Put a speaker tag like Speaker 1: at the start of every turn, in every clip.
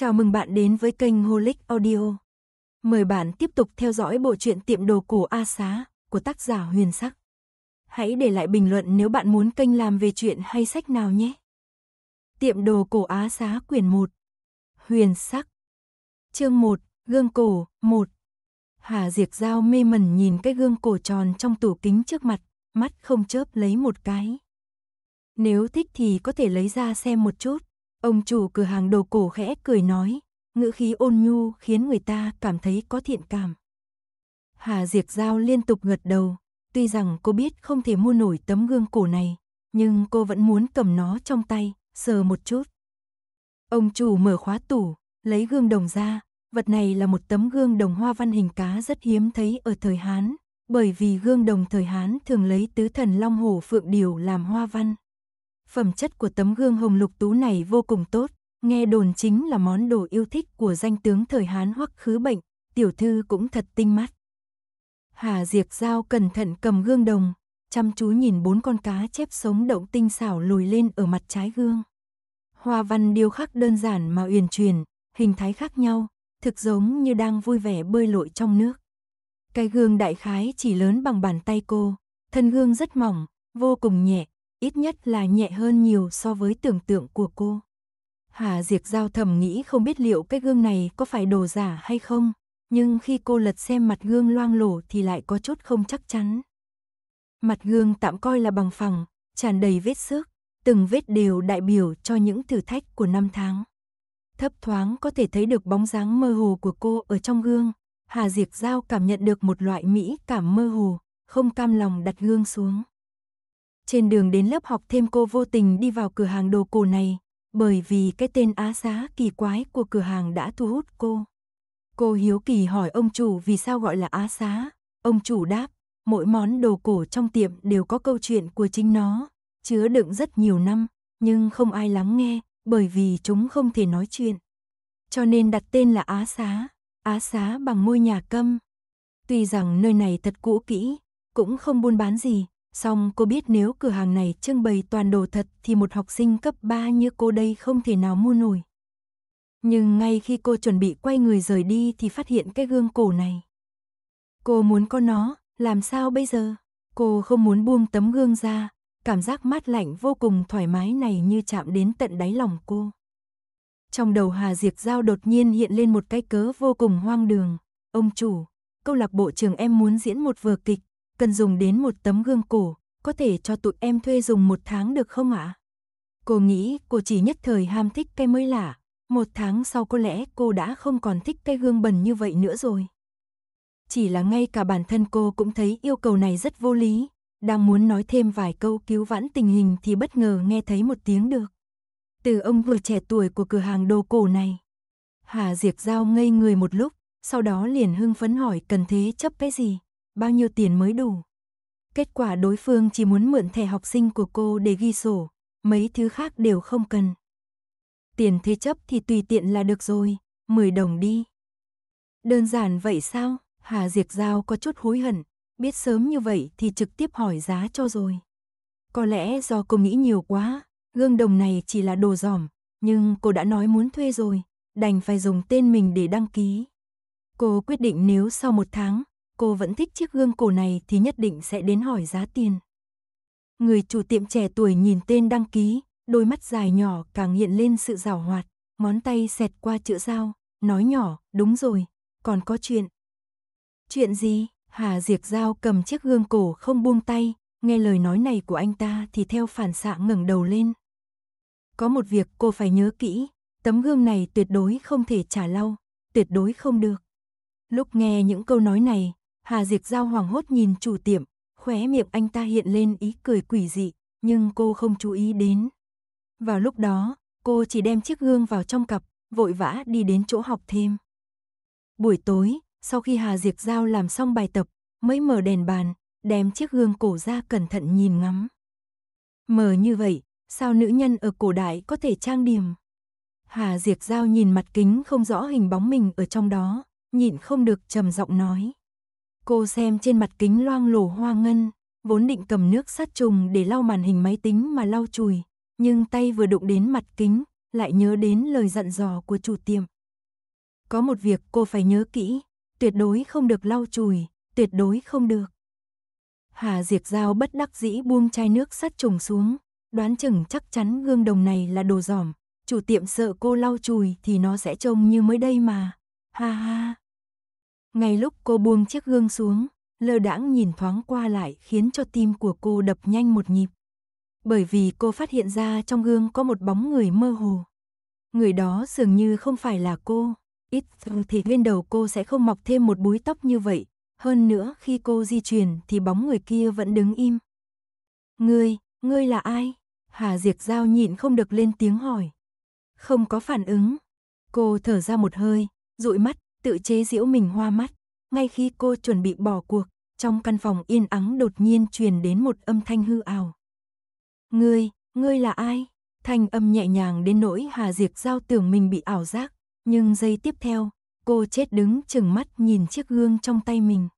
Speaker 1: Chào mừng bạn đến với kênh Holic Audio. Mời bạn tiếp tục theo dõi bộ truyện tiệm đồ cổ A Xá của tác giả Huyền Sắc. Hãy để lại bình luận nếu bạn muốn kênh làm về chuyện hay sách nào nhé. Tiệm đồ cổ Á Xá quyển 1. Huyền Sắc. Chương 1, gương cổ 1. Hà Diệt Giao mê mẩn nhìn cái gương cổ tròn trong tủ kính trước mặt, mắt không chớp lấy một cái. Nếu thích thì có thể lấy ra xem một chút. Ông chủ cửa hàng đồ cổ khẽ cười nói, ngữ khí ôn nhu khiến người ta cảm thấy có thiện cảm. Hà Diệc Giao liên tục gật đầu, tuy rằng cô biết không thể mua nổi tấm gương cổ này, nhưng cô vẫn muốn cầm nó trong tay, sờ một chút. Ông chủ mở khóa tủ, lấy gương đồng ra, vật này là một tấm gương đồng hoa văn hình cá rất hiếm thấy ở thời Hán, bởi vì gương đồng thời Hán thường lấy tứ thần long hổ phượng điều làm hoa văn. Phẩm chất của tấm gương hồng lục tú này vô cùng tốt, nghe đồn chính là món đồ yêu thích của danh tướng thời Hán hoặc khứ bệnh, tiểu thư cũng thật tinh mắt. Hà Diệc Giao cẩn thận cầm gương đồng, chăm chú nhìn bốn con cá chép sống động tinh xảo lùi lên ở mặt trái gương. Hoa văn điêu khắc đơn giản mà uyển chuyển, hình thái khác nhau, thực giống như đang vui vẻ bơi lội trong nước. Cái gương đại khái chỉ lớn bằng bàn tay cô, thân gương rất mỏng, vô cùng nhẹ, ít nhất là nhẹ hơn nhiều so với tưởng tượng của cô. Hà Diệc Giao thầm nghĩ không biết liệu cái gương này có phải đồ giả hay không, nhưng khi cô lật xem mặt gương loang lổ thì lại có chút không chắc chắn. Mặt gương tạm coi là bằng phẳng, tràn đầy vết xước, từng vết đều đại biểu cho những thử thách của năm tháng. Thấp thoáng có thể thấy được bóng dáng mơ hồ của cô ở trong gương, Hà Diệc Giao cảm nhận được một loại mỹ cảm mơ hồ, không cam lòng đặt gương xuống. Trên đường đến lớp học thêm cô vô tình đi vào cửa hàng đồ cổ này, bởi vì cái tên á xá kỳ quái của cửa hàng đã thu hút cô. Cô hiếu kỳ hỏi ông chủ vì sao gọi là á xá ông chủ đáp, mỗi món đồ cổ trong tiệm đều có câu chuyện của chính nó, chứa đựng rất nhiều năm, nhưng không ai lắng nghe, bởi vì chúng không thể nói chuyện. Cho nên đặt tên là Á Xá, Á Xá bằng môi nhà câm. Tuy rằng nơi này thật cũ kỹ, cũng không buôn bán gì, xong cô biết nếu cửa hàng này trưng bày toàn đồ thật thì một học sinh cấp 3 như cô đây không thể nào mua nổi. Nhưng ngay khi cô chuẩn bị quay người rời đi thì phát hiện cái gương cổ này. Cô muốn có nó, làm sao bây giờ? Cô không muốn buông tấm gương ra, cảm giác mát lạnh vô cùng thoải mái này như chạm đến tận đáy lòng cô. Trong đầu Hà Diệc Giao đột nhiên hiện lên một cái cớ vô cùng hoang đường. Ông chủ, câu lạc bộ trường em muốn diễn một vở kịch, cần dùng đến một tấm gương cổ, có thể cho tụi em thuê dùng một tháng được không ạ? Cô nghĩ cô chỉ nhất thời ham thích cái mới lạ, một tháng sau có lẽ cô đã không còn thích cái gương bẩn như vậy nữa rồi. Chỉ là ngay cả bản thân cô cũng thấy yêu cầu này rất vô lý, đang muốn nói thêm vài câu cứu vãn tình hình thì bất ngờ nghe thấy một tiếng được. Từ ông vừa trẻ tuổi của cửa hàng đồ cổ này. Hà Diệp Giao ngây người một lúc, sau đó liền hưng phấn hỏi cần thế chấp cái gì bao nhiêu tiền mới đủ. Kết quả đối phương chỉ muốn mượn thẻ học sinh của cô để ghi sổ, mấy thứ khác đều không cần. Tiền thế chấp thì tùy tiện là được rồi, 10 đồng đi. Đơn giản vậy sao? Hà Diệc Giao có chút hối hận, biết sớm như vậy thì trực tiếp hỏi giá cho rồi. Có lẽ do cô nghĩ nhiều quá, gương đồng này chỉ là đồ giỏm, nhưng cô đã nói muốn thuê rồi, đành phải dùng tên mình để đăng ký. Cô quyết định nếu sau một tháng, cô vẫn thích chiếc gương cổ này thì nhất định sẽ đến hỏi giá tiền. Người chủ tiệm trẻ tuổi nhìn tên đăng ký, đôi mắt dài nhỏ càng hiện lên sự rào hoạt, ngón tay xẹt qua chữ dao, nói nhỏ, đúng rồi, còn có chuyện. Chuyện gì? Hà Diệc Giao cầm chiếc gương cổ không buông tay, nghe lời nói này của anh ta thì theo phản xạ ngẩng đầu lên. Có một việc cô phải nhớ kỹ, tấm gương này tuyệt đối không thể trả lau, tuyệt đối không được. Lúc nghe những câu nói này, Hà Diệc Giao Hoàng hốt nhìn chủ tiệm, khóe miệng anh ta hiện lên ý cười quỷ dị, nhưng cô không chú ý đến. Vào lúc đó, cô chỉ đem chiếc gương vào trong cặp, vội vã đi đến chỗ học thêm. Buổi tối, sau khi Hà Diệc Giao làm xong bài tập, mới mở đèn bàn, đem chiếc gương cổ ra cẩn thận nhìn ngắm. Mờ như vậy, sao nữ nhân ở cổ đại có thể trang điểm? Hà Diệc Giao nhìn mặt kính không rõ hình bóng mình ở trong đó, nhìn không được trầm giọng nói. Cô xem trên mặt kính loang lổ hoa ngân, vốn định cầm nước sát trùng để lau màn hình máy tính mà lau chùi, nhưng tay vừa đụng đến mặt kính, lại nhớ đến lời dặn dò của chủ tiệm. Có một việc cô phải nhớ kỹ, tuyệt đối không được lau chùi, tuyệt đối không được. Hà Diệc Giao bất đắc dĩ buông chai nước sát trùng xuống, đoán chừng chắc chắn gương đồng này là đồ giỏm, chủ tiệm sợ cô lau chùi thì nó sẽ trông như mới đây mà. Ha ha. Ngay lúc cô buông chiếc gương xuống, lơ đãng nhìn thoáng qua lại khiến cho tim của cô đập nhanh một nhịp. Bởi vì cô phát hiện ra trong gương có một bóng người mơ hồ. Người đó dường như không phải là cô. Ít thì lên đầu cô sẽ không mọc thêm một búi tóc như vậy. Hơn nữa khi cô di chuyển thì bóng người kia vẫn đứng im. Ngươi, ngươi là ai? Hà Diệt Giao nhịn không được lên tiếng hỏi. Không có phản ứng. Cô thở ra một hơi, dụi mắt, tự chế giễu mình hoa mắt. Ngay khi cô chuẩn bị bỏ cuộc, trong căn phòng yên ắng đột nhiên truyền đến một âm thanh hư ảo. Ngươi, ngươi là ai? Thanh âm nhẹ nhàng đến nỗi Hà Diệc Giao tưởng mình bị ảo giác, nhưng giây tiếp theo, cô chết đứng chừng mắt nhìn chiếc gương trong tay mình.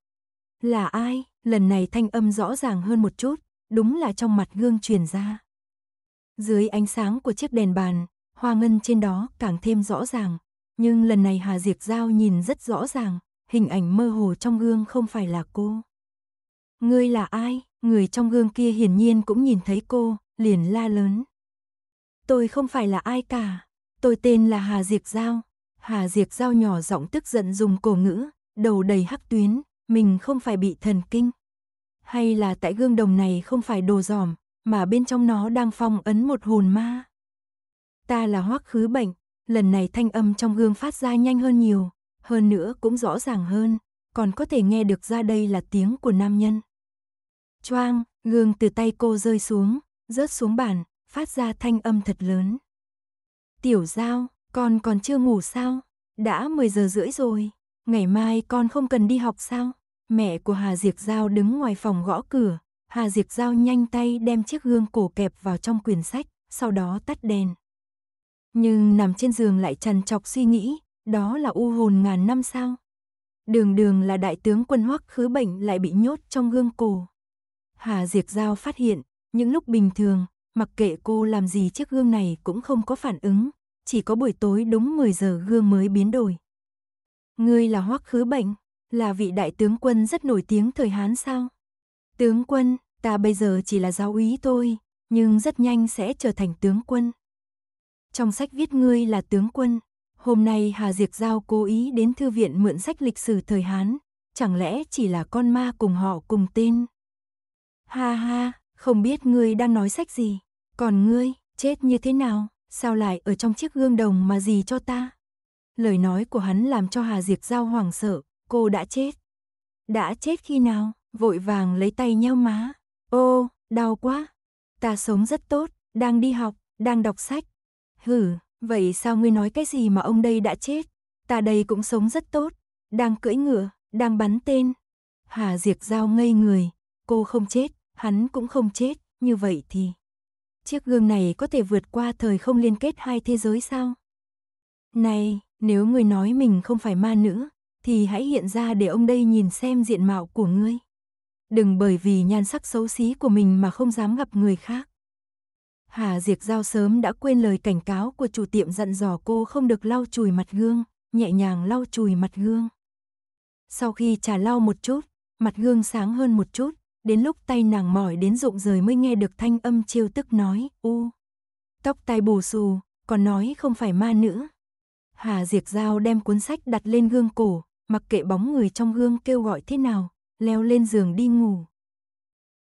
Speaker 1: Là ai? Lần này thanh âm rõ ràng hơn một chút, đúng là trong mặt gương truyền ra. Dưới ánh sáng của chiếc đèn bàn, hoa ngân trên đó càng thêm rõ ràng, nhưng lần này Hà Diệp Giao nhìn rất rõ ràng, hình ảnh mơ hồ trong gương không phải là cô. Ngươi là ai? Người trong gương kia hiển nhiên cũng nhìn thấy cô, liền la lớn. Tôi không phải là ai cả, tôi tên là Hà Diệp Giao. Hà Diệp Giao nhỏ giọng tức giận dùng cổ ngữ, đầu đầy hắc tuyến, mình không phải bị thần kinh. Hay là tại gương đồng này không phải đồ giòm, mà bên trong nó đang phong ấn một hồn ma. Ta là hoắc khứ bệnh, lần này thanh âm trong gương phát ra nhanh hơn nhiều, hơn nữa cũng rõ ràng hơn, còn có thể nghe được ra đây là tiếng của nam nhân. Choang, gương từ tay cô rơi xuống, rớt xuống bàn, phát ra thanh âm thật lớn. Tiểu Giao, con còn chưa ngủ sao? Đã 10 giờ rưỡi rồi, ngày mai con không cần đi học sao? Mẹ của Hà Diệc Giao đứng ngoài phòng gõ cửa, Hà Diệc Giao nhanh tay đem chiếc gương cổ kẹp vào trong quyển sách, sau đó tắt đèn. Nhưng nằm trên giường lại trằn chọc suy nghĩ, đó là u hồn ngàn năm sao? Đường đường là đại tướng quân hoắc khứ bệnh lại bị nhốt trong gương cổ. Hà diệt Giao phát hiện, những lúc bình thường, mặc kệ cô làm gì chiếc gương này cũng không có phản ứng, chỉ có buổi tối đúng 10 giờ gương mới biến đổi. Ngươi là hoắc khứ bệnh, là vị đại tướng quân rất nổi tiếng thời Hán sao? Tướng quân, ta bây giờ chỉ là giáo úy thôi, nhưng rất nhanh sẽ trở thành tướng quân trong sách viết ngươi là tướng quân. Hôm nay Hà Diệc Giao cố ý đến thư viện mượn sách lịch sử thời Hán, chẳng lẽ chỉ là con ma cùng họ cùng tên? Ha ha, không biết ngươi đang nói sách gì, còn ngươi, chết như thế nào, sao lại ở trong chiếc gương đồng mà gì cho ta? Lời nói của hắn làm cho Hà Diệc Giao hoảng sợ, cô đã chết. Đã chết khi nào? Vội vàng lấy tay nhau má. Ô, đau quá. Ta sống rất tốt, đang đi học, đang đọc sách, Hử, vậy sao ngươi nói cái gì mà ông đây đã chết? Ta đây cũng sống rất tốt, đang cưỡi ngựa, đang bắn tên. Hà Diệc Giao ngây người, cô không chết, hắn cũng không chết, như vậy thì... Chiếc gương này có thể vượt qua thời không liên kết hai thế giới sao? Này, nếu ngươi nói mình không phải ma nữ, thì hãy hiện ra để ông đây nhìn xem diện mạo của ngươi. Đừng bởi vì nhan sắc xấu xí của mình mà không dám gặp người khác. Hà Diệc Giao sớm đã quên lời cảnh cáo của chủ tiệm dặn dò cô không được lau chùi mặt gương, nhẹ nhàng lau chùi mặt gương. Sau khi trà lau một chút, mặt gương sáng hơn một chút, đến lúc tay nàng mỏi đến rụng rời mới nghe được thanh âm chiêu tức nói, u. Tóc tai bù xù, còn nói không phải ma nữ. Hà Diệc Giao đem cuốn sách đặt lên gương cổ, mặc kệ bóng người trong gương kêu gọi thế nào, leo lên giường đi ngủ.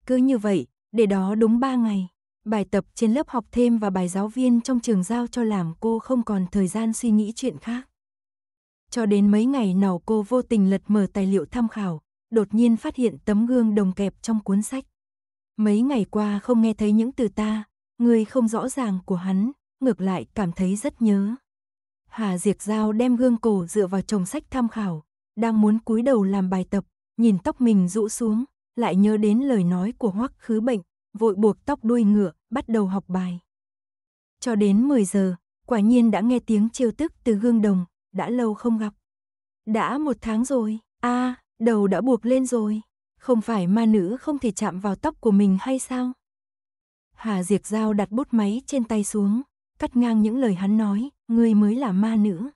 Speaker 1: Cứ như vậy, để đó đúng ba ngày. Bài tập trên lớp học thêm và bài giáo viên trong trường giao cho làm cô không còn thời gian suy nghĩ chuyện khác. Cho đến mấy ngày nào cô vô tình lật mở tài liệu tham khảo, đột nhiên phát hiện tấm gương đồng kẹp trong cuốn sách. Mấy ngày qua không nghe thấy những từ ta, người không rõ ràng của hắn, ngược lại cảm thấy rất nhớ. Hà Diệt Giao đem gương cổ dựa vào chồng sách tham khảo, đang muốn cúi đầu làm bài tập, nhìn tóc mình rũ xuống, lại nhớ đến lời nói của Hoắc Khứ Bệnh, vội buộc tóc đuôi ngựa, bắt đầu học bài. Cho đến 10 giờ, quả nhiên đã nghe tiếng trêu tức từ gương đồng, đã lâu không gặp. Đã một tháng rồi, a à, đầu đã buộc lên rồi. Không phải ma nữ không thể chạm vào tóc của mình hay sao? Hà diệt Giao đặt bút máy trên tay xuống, cắt ngang những lời hắn nói, ngươi mới là ma nữ.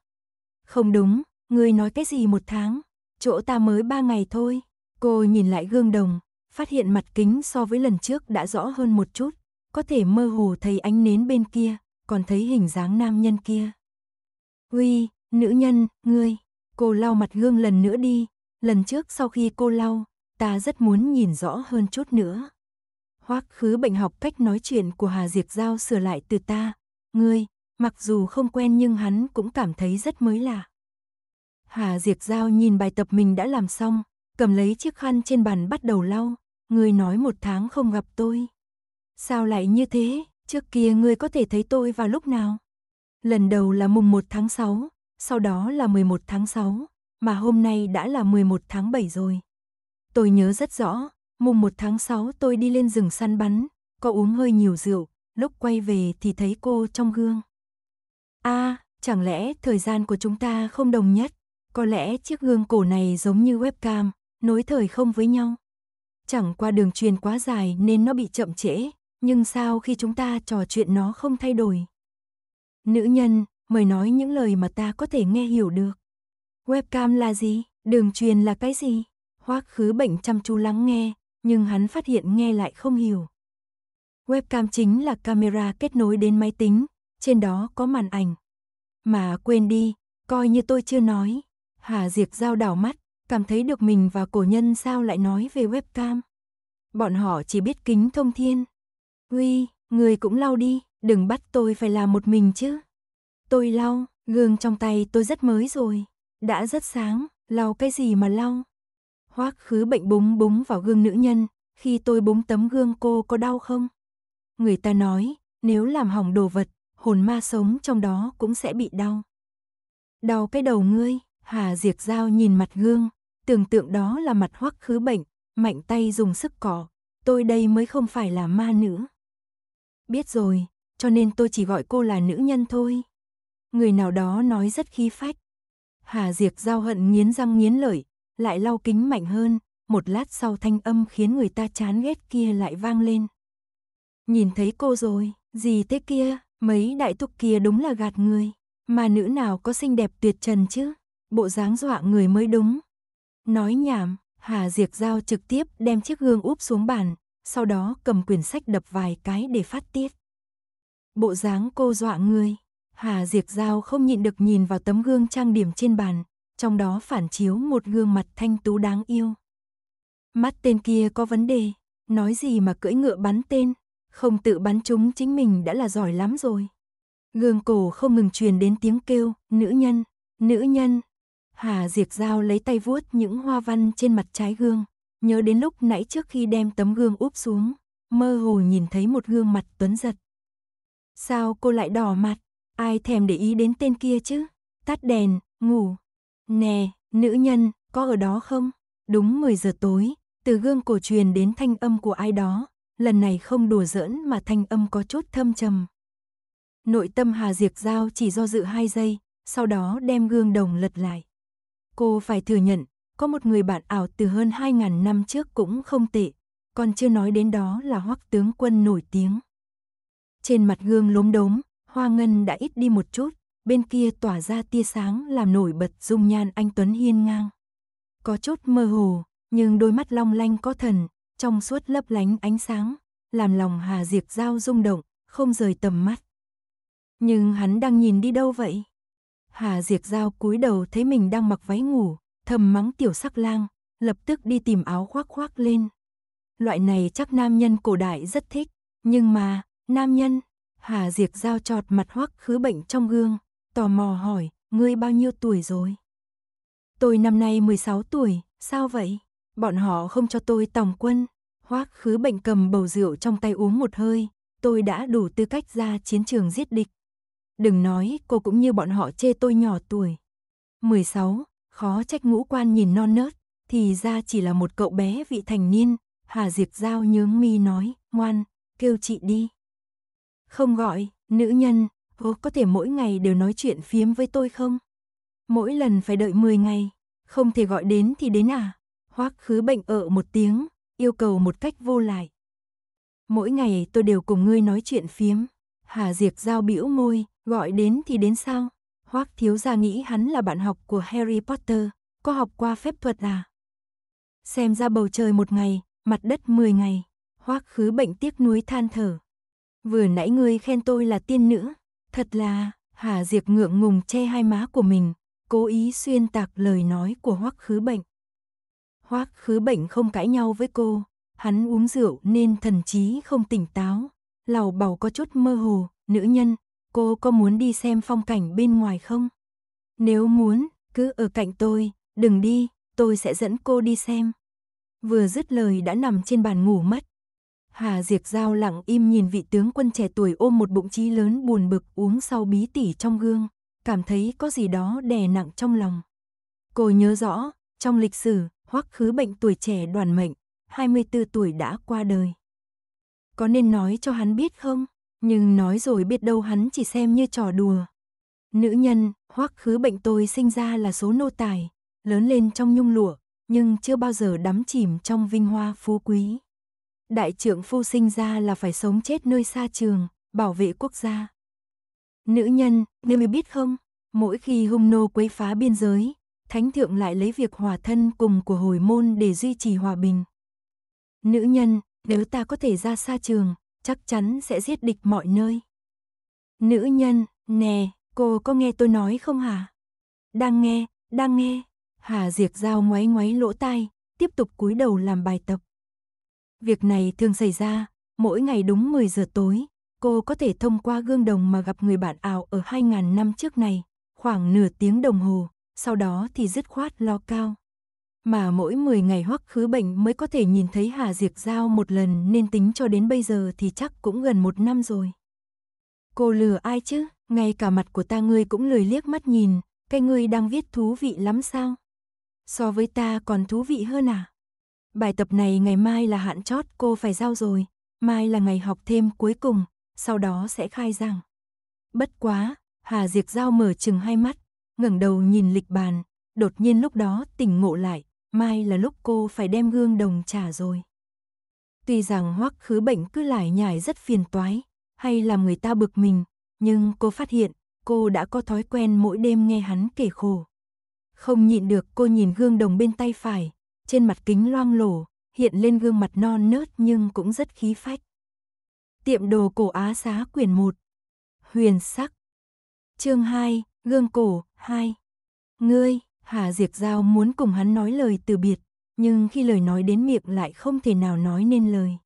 Speaker 1: Không đúng, ngươi nói cái gì một tháng, chỗ ta mới ba ngày thôi. Cô nhìn lại gương đồng, phát hiện mặt kính so với lần trước đã rõ hơn một chút, có thể mơ hồ thấy ánh nến bên kia, còn thấy hình dáng nam nhân kia. Uy, nữ nhân, ngươi, cô lau mặt gương lần nữa đi, lần trước sau khi cô lau, ta rất muốn nhìn rõ hơn chút nữa. Hoắc khứ bệnh học cách nói chuyện của Hà Diệc Giao sửa lại từ ta, ngươi, mặc dù không quen nhưng hắn cũng cảm thấy rất mới lạ. Hà Diệc Giao nhìn bài tập mình đã làm xong, cầm lấy chiếc khăn trên bàn bắt đầu lau, ngươi nói một tháng không gặp tôi. Sao lại như thế, trước kia ngươi có thể thấy tôi vào lúc nào? Lần đầu là mùng 1 tháng 6, sau đó là 11 tháng 6, mà hôm nay đã là 11 tháng 7 rồi. Tôi nhớ rất rõ, mùng 1 tháng 6 tôi đi lên rừng săn bắn, có uống hơi nhiều rượu, lúc quay về thì thấy cô trong gương. a à, chẳng lẽ thời gian của chúng ta không đồng nhất, có lẽ chiếc gương cổ này giống như webcam, nối thời không với nhau. Chẳng qua đường truyền quá dài nên nó bị chậm trễ, nhưng sao khi chúng ta trò chuyện nó không thay đổi? Nữ nhân, mời nói những lời mà ta có thể nghe hiểu được. Webcam là gì? Đường truyền là cái gì? Hoắc khứ bệnh chăm chú lắng nghe, nhưng hắn phát hiện nghe lại không hiểu. Webcam chính là camera kết nối đến máy tính, trên đó có màn ảnh. Mà quên đi, coi như tôi chưa nói. Hà Diệp giao đảo mắt, cảm thấy được mình và cổ nhân sao lại nói về webcam. Bọn họ chỉ biết kính thông thiên. Huy, người cũng lau đi, đừng bắt tôi phải làm một mình chứ. Tôi lau, gương trong tay tôi rất mới rồi, đã rất sáng, lau cái gì mà lau. Hoắc khứ bệnh búng búng vào gương nữ nhân, khi tôi búng tấm gương cô có đau không? Người ta nói, nếu làm hỏng đồ vật, hồn ma sống trong đó cũng sẽ bị đau. Đau cái đầu ngươi, Hà Diệc Giao nhìn mặt gương, tưởng tượng đó là mặt hoắc khứ bệnh, mạnh tay dùng sức cỏ, tôi đây mới không phải là ma nữa. Biết rồi, cho nên tôi chỉ gọi cô là nữ nhân thôi. Người nào đó nói rất khí phách. Hà Diệc Giao hận nghiến răng nghiến lợi, lại lau kính mạnh hơn, một lát sau thanh âm khiến người ta chán ghét kia lại vang lên. Nhìn thấy cô rồi, gì thế kia, mấy đại thúc kia đúng là gạt người, mà nữ nào có xinh đẹp tuyệt trần chứ bộ dáng dọa người mới đúng. Nói nhảm, Hà Diệc Giao trực tiếp đem chiếc gương úp xuống bàn, sau đó cầm quyển sách đập vài cái để phát tiết. Bộ dáng cô dọa người, Hà Diệc Giao không nhịn được nhìn vào tấm gương trang điểm trên bàn, trong đó phản chiếu một gương mặt thanh tú đáng yêu. Mắt tên kia có vấn đề, nói gì mà cưỡi ngựa bắn tên, không tự bắn chúng chính mình đã là giỏi lắm rồi. Gương cổ không ngừng truyền đến tiếng kêu, nữ nhân, nữ nhân, Hà Diệp Giao lấy tay vuốt những hoa văn trên mặt trái gương, nhớ đến lúc nãy trước khi đem tấm gương úp xuống, mơ hồ nhìn thấy một gương mặt tuấn giật. Sao cô lại đỏ mặt, ai thèm để ý đến tên kia chứ? Tắt đèn, ngủ. Nè, nữ nhân, có ở đó không? Đúng 10 giờ tối, từ gương cổ truyền đến thanh âm của ai đó, lần này không đùa giỡn mà thanh âm có chút thâm trầm. Nội tâm Hà Diệc Giao chỉ do dự hai giây, sau đó đem gương đồng lật lại. Cô phải thừa nhận, có một người bạn ảo từ hơn 2.000 năm trước cũng không tệ, còn chưa nói đến đó là hoắc tướng quân nổi tiếng. Trên mặt gương lốm đốm, hoa ngân đã ít đi một chút, bên kia tỏa ra tia sáng làm nổi bật dung nhan anh Tuấn hiên ngang. Có chút mơ hồ, nhưng đôi mắt long lanh có thần, trong suốt lấp lánh ánh sáng, làm lòng Hà Diệc Giao rung động, không rời tầm mắt. Nhưng hắn đang nhìn đi đâu vậy? Hà Diệc Giao cúi đầu thấy mình đang mặc váy ngủ, thầm mắng tiểu sắc lang, lập tức đi tìm áo khoác khoác lên. Loại này chắc nam nhân cổ đại rất thích, nhưng mà, nam nhân, Hà Diệc Giao trọt mặt hoắc khứ bệnh trong gương, tò mò hỏi, ngươi bao nhiêu tuổi rồi? Tôi năm nay 16 tuổi, sao vậy? Bọn họ không cho tôi tòng quân. Hoắc khứ bệnh cầm bầu rượu trong tay uống một hơi, tôi đã đủ tư cách ra chiến trường giết địch, Đừng nói, cô cũng như bọn họ chê tôi nhỏ tuổi. 16, khó trách ngũ quan nhìn non nớt, thì ra chỉ là một cậu bé vị thành niên. Hà Diệp Giao nhướng mi nói, ngoan, kêu chị đi. Không gọi, nữ nhân, cô có thể mỗi ngày đều nói chuyện phiếm với tôi không? Mỗi lần phải đợi 10 ngày, không thể gọi đến thì đến à? hoặc khứ bệnh ở một tiếng, yêu cầu một cách vô lại. Mỗi ngày tôi đều cùng ngươi nói chuyện phiếm. Hà Diệp Giao bĩu môi, Gọi đến thì đến sao? Hoắc thiếu gia nghĩ hắn là bạn học của Harry Potter, có học qua phép thuật à? Xem ra bầu trời một ngày, mặt đất mười ngày, Hoắc khứ bệnh tiếc nuối than thở. Vừa nãy ngươi khen tôi là tiên nữ, thật là, Hà Diệp ngượng ngùng che hai má của mình, cố ý xuyên tạc lời nói của Hoắc khứ bệnh. Hoắc khứ bệnh không cãi nhau với cô, hắn uống rượu nên thần trí không tỉnh táo, lầu bầu có chút mơ hồ, nữ nhân, cô có muốn đi xem phong cảnh bên ngoài không? Nếu muốn, cứ ở cạnh tôi, đừng đi, tôi sẽ dẫn cô đi xem. Vừa dứt lời đã nằm trên bàn ngủ mất. Hà Diệc Giao lặng im nhìn vị tướng quân trẻ tuổi ôm một bụng trí lớn buồn bực uống sau bí tỉ trong gương, cảm thấy có gì đó đè nặng trong lòng. Cô nhớ rõ, trong lịch sử, hoắc khứ bệnh tuổi trẻ đoàn mệnh, 24 tuổi đã qua đời. Có nên nói cho hắn biết không? nhưng nói rồi biết đâu hắn chỉ xem như trò đùa. Nữ nhân, hoắc khứ bệnh tôi sinh ra là số nô tài, lớn lên trong nhung lụa, nhưng chưa bao giờ đắm chìm trong vinh hoa phú quý. Đại trưởng phu sinh ra là phải sống chết nơi xa trường, bảo vệ quốc gia. Nữ nhân, ngươi biết không, mỗi khi hung nô quấy phá biên giới, thánh thượng lại lấy việc hòa thân cùng của hồi môn để duy trì hòa bình. Nữ nhân, nếu ta có thể ra xa trường, chắc chắn sẽ giết địch mọi nơi. Nữ nhân, nè, cô có nghe tôi nói không hả? Đang nghe, đang nghe. Hà Diệc Giao ngoáy ngoáy lỗ tai, tiếp tục cúi đầu làm bài tập. Việc này thường xảy ra, mỗi ngày đúng 10 giờ tối, cô có thể thông qua gương đồng mà gặp người bạn ảo ở 2.000 năm trước này, khoảng nửa tiếng đồng hồ, sau đó thì dứt khoát lo cao mà mỗi 10 ngày hoắc khứ bệnh mới có thể nhìn thấy Hà Diệc Giao một lần nên tính cho đến bây giờ thì chắc cũng gần một năm rồi. Cô lừa ai chứ, ngay cả mặt của ta ngươi cũng lười liếc mắt nhìn, cái ngươi đang viết thú vị lắm sao? So với ta còn thú vị hơn à? Bài tập này ngày mai là hạn chót cô phải giao rồi, mai là ngày học thêm cuối cùng, sau đó sẽ khai giảng. Bất quá, Hà Diệc Giao mở chừng hai mắt, ngẩng đầu nhìn lịch bàn, đột nhiên lúc đó tỉnh ngộ lại, mai là lúc cô phải đem gương đồng trả rồi. Tuy rằng hoắc khứ bệnh cứ lải nhải rất phiền toái, hay làm người ta bực mình, nhưng cô phát hiện cô đã có thói quen mỗi đêm nghe hắn kể khổ. Không nhịn được cô nhìn gương đồng bên tay phải, trên mặt kính loang lổ, hiện lên gương mặt non nớt nhưng cũng rất khí phách. Tiệm đồ cổ Á Xá quyển 1 Huyền sắc Chương 2, gương cổ 2 Ngươi Hà Diệc Giao muốn cùng hắn nói lời từ biệt, nhưng khi lời nói đến miệng lại không thể nào nói nên lời.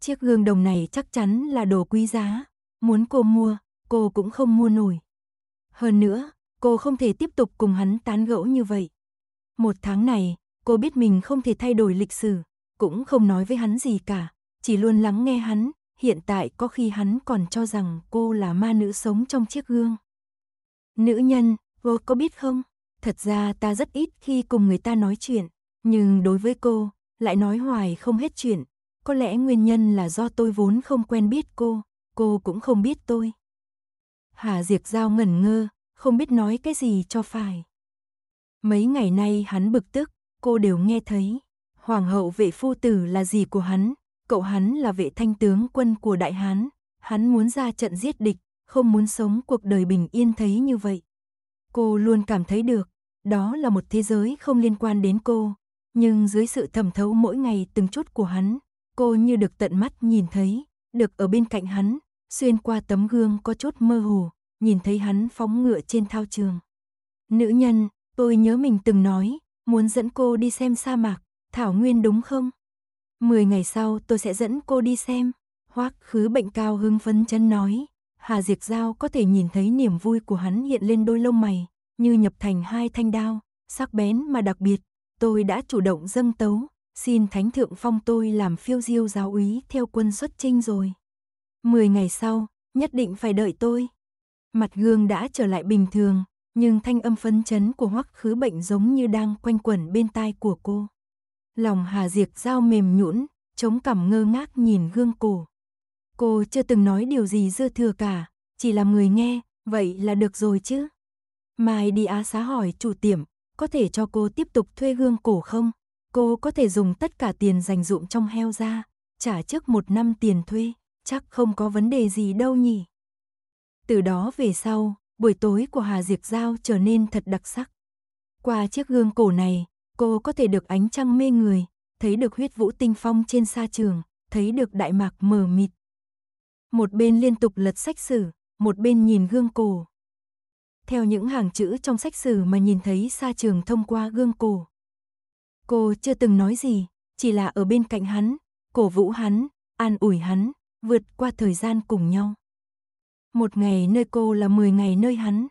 Speaker 1: Chiếc gương đồng này chắc chắn là đồ quý giá, muốn cô mua, cô cũng không mua nổi. Hơn nữa, cô không thể tiếp tục cùng hắn tán gẫu như vậy. Một tháng này, cô biết mình không thể thay đổi lịch sử, cũng không nói với hắn gì cả, chỉ luôn lắng nghe hắn, hiện tại có khi hắn còn cho rằng cô là ma nữ sống trong chiếc gương. Nữ nhân, cô có biết không? Thật ra ta rất ít khi cùng người ta nói chuyện, nhưng đối với cô, lại nói hoài không hết chuyện. Có lẽ nguyên nhân là do tôi vốn không quen biết cô, cô cũng không biết tôi. Hà Diệc Giao ngẩn ngơ, không biết nói cái gì cho phải. Mấy ngày nay hắn bực tức, cô đều nghe thấy. Hoàng hậu vệ phu tử là gì của hắn, cậu hắn là vệ thanh tướng quân của Đại Hán. Hắn muốn ra trận giết địch, không muốn sống cuộc đời bình yên thấy như vậy. Cô luôn cảm thấy được, đó là một thế giới không liên quan đến cô, nhưng dưới sự thẩm thấu mỗi ngày từng chút của hắn, cô như được tận mắt nhìn thấy, được ở bên cạnh hắn, xuyên qua tấm gương có chút mơ hồ, nhìn thấy hắn phóng ngựa trên thao trường. Nữ nhân, tôi nhớ mình từng nói, muốn dẫn cô đi xem sa mạc, thảo nguyên đúng không? Mười ngày sau tôi sẽ dẫn cô đi xem. Hoắc khứ bệnh cao hưng phấn chân nói, Hà Diệc Giao có thể nhìn thấy niềm vui của hắn hiện lên đôi lông mày, như nhập thành hai thanh đao, sắc bén mà đặc biệt, tôi đã chủ động dâng tấu, xin Thánh Thượng phong tôi làm phiêu diêu giáo úy theo quân xuất trinh rồi. Mười ngày sau, nhất định phải đợi tôi. Mặt gương đã trở lại bình thường, nhưng thanh âm phấn chấn của hoắc khứ bệnh giống như đang quanh quẩn bên tai của cô. Lòng Hà diệt dao mềm nhũn, chống cằm ngơ ngác nhìn gương cổ. Cô chưa từng nói điều gì dư thừa cả, chỉ làm người nghe, vậy là được rồi chứ. Mai đi á xá hỏi chủ tiệm, có thể cho cô tiếp tục thuê gương cổ không? Cô có thể dùng tất cả tiền dành dụng trong heo ra, trả trước một năm tiền thuê, chắc không có vấn đề gì đâu nhỉ. Từ đó về sau, buổi tối của Hà Diệp Giao trở nên thật đặc sắc. Qua chiếc gương cổ này, cô có thể được ánh trăng mê người, thấy được huyết vũ tinh phong trên sa trường, thấy được đại mạc mờ mịt. Một bên liên tục lật sách sử, một bên nhìn gương cổ theo những hàng chữ trong sách sử mà nhìn thấy xa Trường thông qua gương cổ. Cô chưa từng nói gì, chỉ là ở bên cạnh hắn, cổ vũ hắn, an ủi hắn, vượt qua thời gian cùng nhau. Một ngày nơi cô là 10 ngày nơi hắn.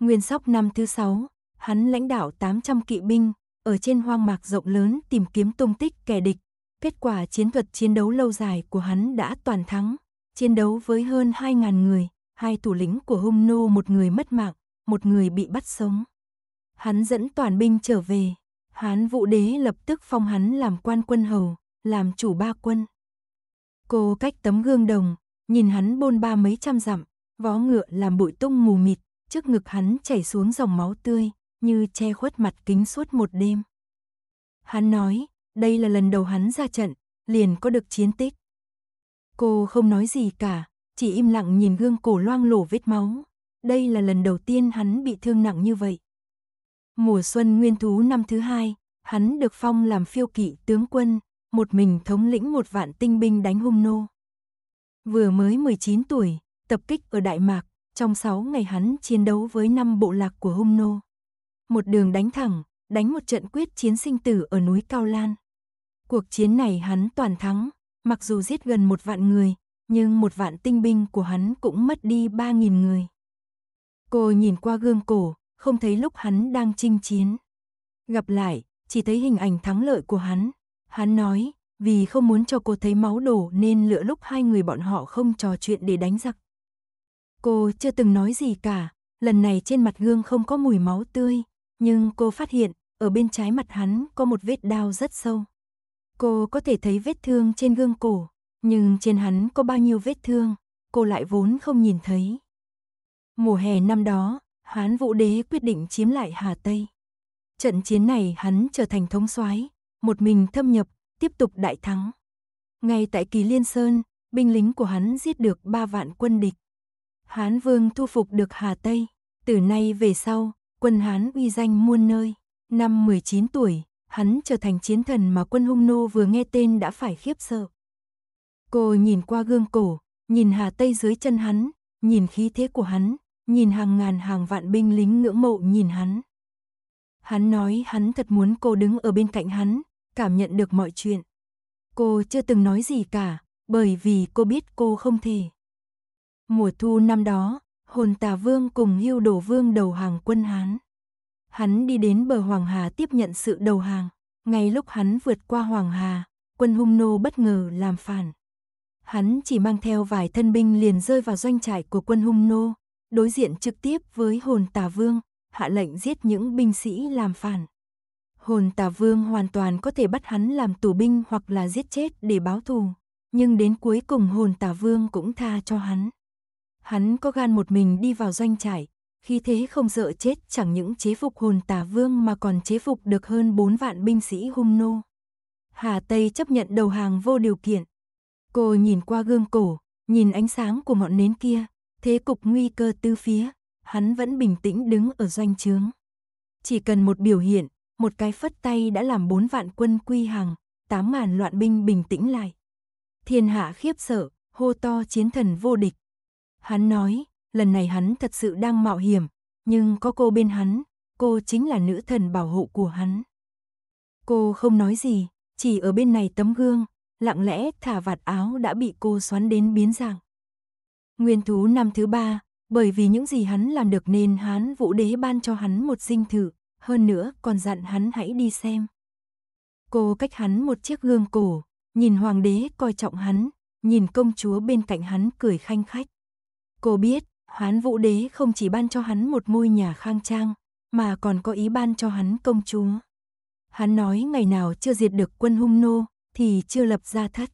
Speaker 1: Nguyên sóc năm thứ sáu, hắn lãnh đạo 800 kỵ binh, ở trên hoang mạc rộng lớn tìm kiếm tung tích kẻ địch. Kết quả chiến thuật chiến đấu lâu dài của hắn đã toàn thắng, chiến đấu với hơn 2.000 người, hai thủ lĩnh của Hung Nô một người mất mạng, một người bị bắt sống. Hắn dẫn toàn binh trở về, Hán Vũ Đế lập tức phong hắn làm quan quân hầu, làm chủ ba quân. Cô cách tấm gương đồng, nhìn hắn bôn ba mấy trăm dặm, vó ngựa làm bụi tung mù mịt, trước ngực hắn chảy xuống dòng máu tươi, như che khuất mặt kính suốt một đêm. Hắn nói, đây là lần đầu hắn ra trận, liền có được chiến tích. Cô không nói gì cả, chỉ im lặng nhìn gương cổ loang lổ vết máu, đây là lần đầu tiên hắn bị thương nặng như vậy. Mùa xuân nguyên thú năm thứ hai, hắn được phong làm phiêu kỵ tướng quân, một mình thống lĩnh một vạn tinh binh đánh hung nô. Vừa mới 19 tuổi, tập kích ở Đại Mạc, trong 6 ngày hắn chiến đấu với năm bộ lạc của hung nô. Một đường đánh thẳng, đánh một trận quyết chiến sinh tử ở núi Cao Lan. Cuộc chiến này hắn toàn thắng, mặc dù giết gần một vạn người, nhưng một vạn tinh binh của hắn cũng mất đi 3.000 người. Cô nhìn qua gương cổ, không thấy lúc hắn đang chinh chiến. Gặp lại, chỉ thấy hình ảnh thắng lợi của hắn. Hắn nói, vì không muốn cho cô thấy máu đổ nên lựa lúc hai người bọn họ không trò chuyện để đánh giặc. Cô chưa từng nói gì cả, lần này trên mặt gương không có mùi máu tươi, nhưng cô phát hiện ở bên trái mặt hắn có một vết đau rất sâu. Cô có thể thấy vết thương trên gương cổ, nhưng trên hắn có bao nhiêu vết thương, cô lại vốn không nhìn thấy. Mùa hè năm đó, Hán Vũ Đế quyết định chiếm lại Hà Tây. Trận chiến này hắn trở thành thống soái, một mình thâm nhập, tiếp tục đại thắng. Ngay tại Kỳ Liên Sơn, binh lính của hắn giết được ba vạn quân địch. Hán Vương thu phục được Hà Tây, từ nay về sau, quân Hán uy danh muôn nơi. Năm 19 tuổi, hắn trở thành chiến thần mà quân Hung Nô vừa nghe tên đã phải khiếp sợ. Cô nhìn qua gương cổ, nhìn Hà Tây dưới chân hắn, nhìn khí thế của hắn, nhìn hàng ngàn hàng vạn binh lính ngưỡng mộ nhìn hắn. Hắn nói hắn thật muốn cô đứng ở bên cạnh hắn, cảm nhận được mọi chuyện. Cô chưa từng nói gì cả, bởi vì cô biết cô không thể. Mùa thu năm đó, hồn tà vương cùng hưu đổ vương đầu hàng quân Hán. Hắn đi đến bờ Hoàng Hà tiếp nhận sự đầu hàng. Ngay lúc hắn vượt qua Hoàng Hà, quân hung nô bất ngờ làm phản. Hắn chỉ mang theo vài thân binh liền rơi vào doanh trại của quân hung nô, đối diện trực tiếp với hồn tà vương, hạ lệnh giết những binh sĩ làm phản. Hồn tà vương hoàn toàn có thể bắt hắn làm tù binh hoặc là giết chết để báo thù, nhưng đến cuối cùng hồn tà vương cũng tha cho hắn. Hắn có gan một mình đi vào doanh trại, khi thế không sợ chết chẳng những chế phục hồn tà vương mà còn chế phục được hơn 4 vạn binh sĩ hung nô. Hà Tây chấp nhận đầu hàng vô điều kiện. Cô nhìn qua gương cổ, nhìn ánh sáng của ngọn nến kia, thế cục nguy cơ tứ phía, hắn vẫn bình tĩnh đứng ở doanh trướng. Chỉ cần một biểu hiện, một cái phất tay đã làm bốn vạn quân quy hàng, tám ngàn loạn binh bình tĩnh lại. Thiên hạ khiếp sợ, hô to chiến thần vô địch. Hắn nói, lần này hắn thật sự đang mạo hiểm, nhưng có cô bên hắn, cô chính là nữ thần bảo hộ của hắn. Cô không nói gì, chỉ ở bên này tấm gương, lặng lẽ thả vạt áo đã bị cô xoắn đến biến dạng. Nguyên thú năm thứ ba, bởi vì những gì hắn làm được nên hán vũ đế ban cho hắn một dinh thự, hơn nữa còn dặn hắn hãy đi xem. Cô cách hắn một chiếc gương cổ, nhìn hoàng đế coi trọng hắn, nhìn công chúa bên cạnh hắn cười khanh khách. Cô biết, hán vũ đế không chỉ ban cho hắn một ngôi nhà khang trang, mà còn có ý ban cho hắn công chúa. Hắn nói ngày nào chưa diệt được quân hung nô, thì chưa lập ra thất.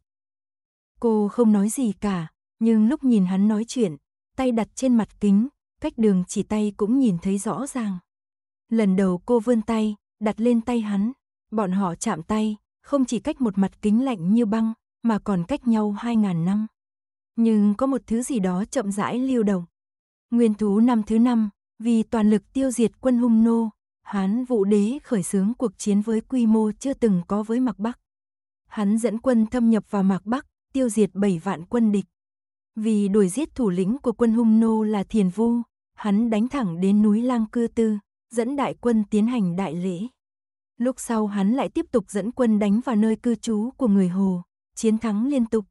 Speaker 1: Cô không nói gì cả, nhưng lúc nhìn hắn nói chuyện, tay đặt trên mặt kính, cách đường chỉ tay cũng nhìn thấy rõ ràng. Lần đầu cô vươn tay, đặt lên tay hắn, bọn họ chạm tay, không chỉ cách một mặt kính lạnh như băng, mà còn cách nhau hai ngàn năm. Nhưng có một thứ gì đó chậm rãi lưu động. Nguyên thú năm thứ năm, vì toàn lực tiêu diệt quân hung nô, Hán Vụ Đế khởi xướng cuộc chiến với quy mô chưa từng có với Mạc Bắc. Hắn dẫn quân thâm nhập vào Mạc Bắc, tiêu diệt 7 vạn quân địch. Vì đuổi giết thủ lĩnh của quân Hung Nô là Thiền Vu, hắn đánh thẳng đến núi Lang Cư Tư, dẫn đại quân tiến hành đại lễ. Lúc sau hắn lại tiếp tục dẫn quân đánh vào nơi cư trú của người Hồ, chiến thắng liên tục.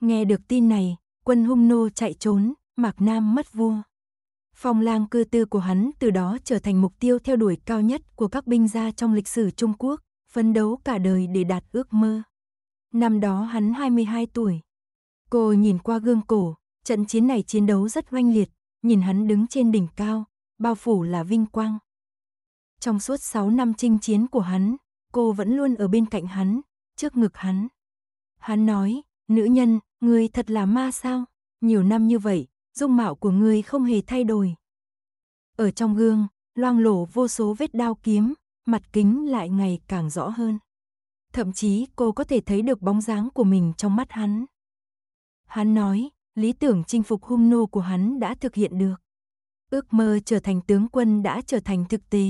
Speaker 1: Nghe được tin này, quân Hung Nô chạy trốn, Mạc Nam mất vua. Phong lang cư tư của hắn từ đó trở thành mục tiêu theo đuổi cao nhất của các binh gia trong lịch sử Trung Quốc, phấn đấu cả đời để đạt ước mơ. Năm đó hắn 22 tuổi, Cô nhìn qua gương cổ, trận chiến này chiến đấu rất oanh liệt, nhìn hắn đứng trên đỉnh cao, bao phủ là vinh quang. Trong suốt 6 năm chinh chiến của hắn, cô vẫn luôn ở bên cạnh hắn, trước ngực hắn. Hắn nói, nữ nhân, ngươi thật là ma sao? Nhiều năm như vậy, dung mạo của ngươi không hề thay đổi. Ở trong gương, loang lổ vô số vết đao kiếm, mặt kính lại ngày càng rõ hơn. Thậm chí cô có thể thấy được bóng dáng của mình trong mắt hắn. Hắn nói, lý tưởng chinh phục hung nô của hắn đã thực hiện được. Ước mơ trở thành tướng quân đã trở thành thực tế.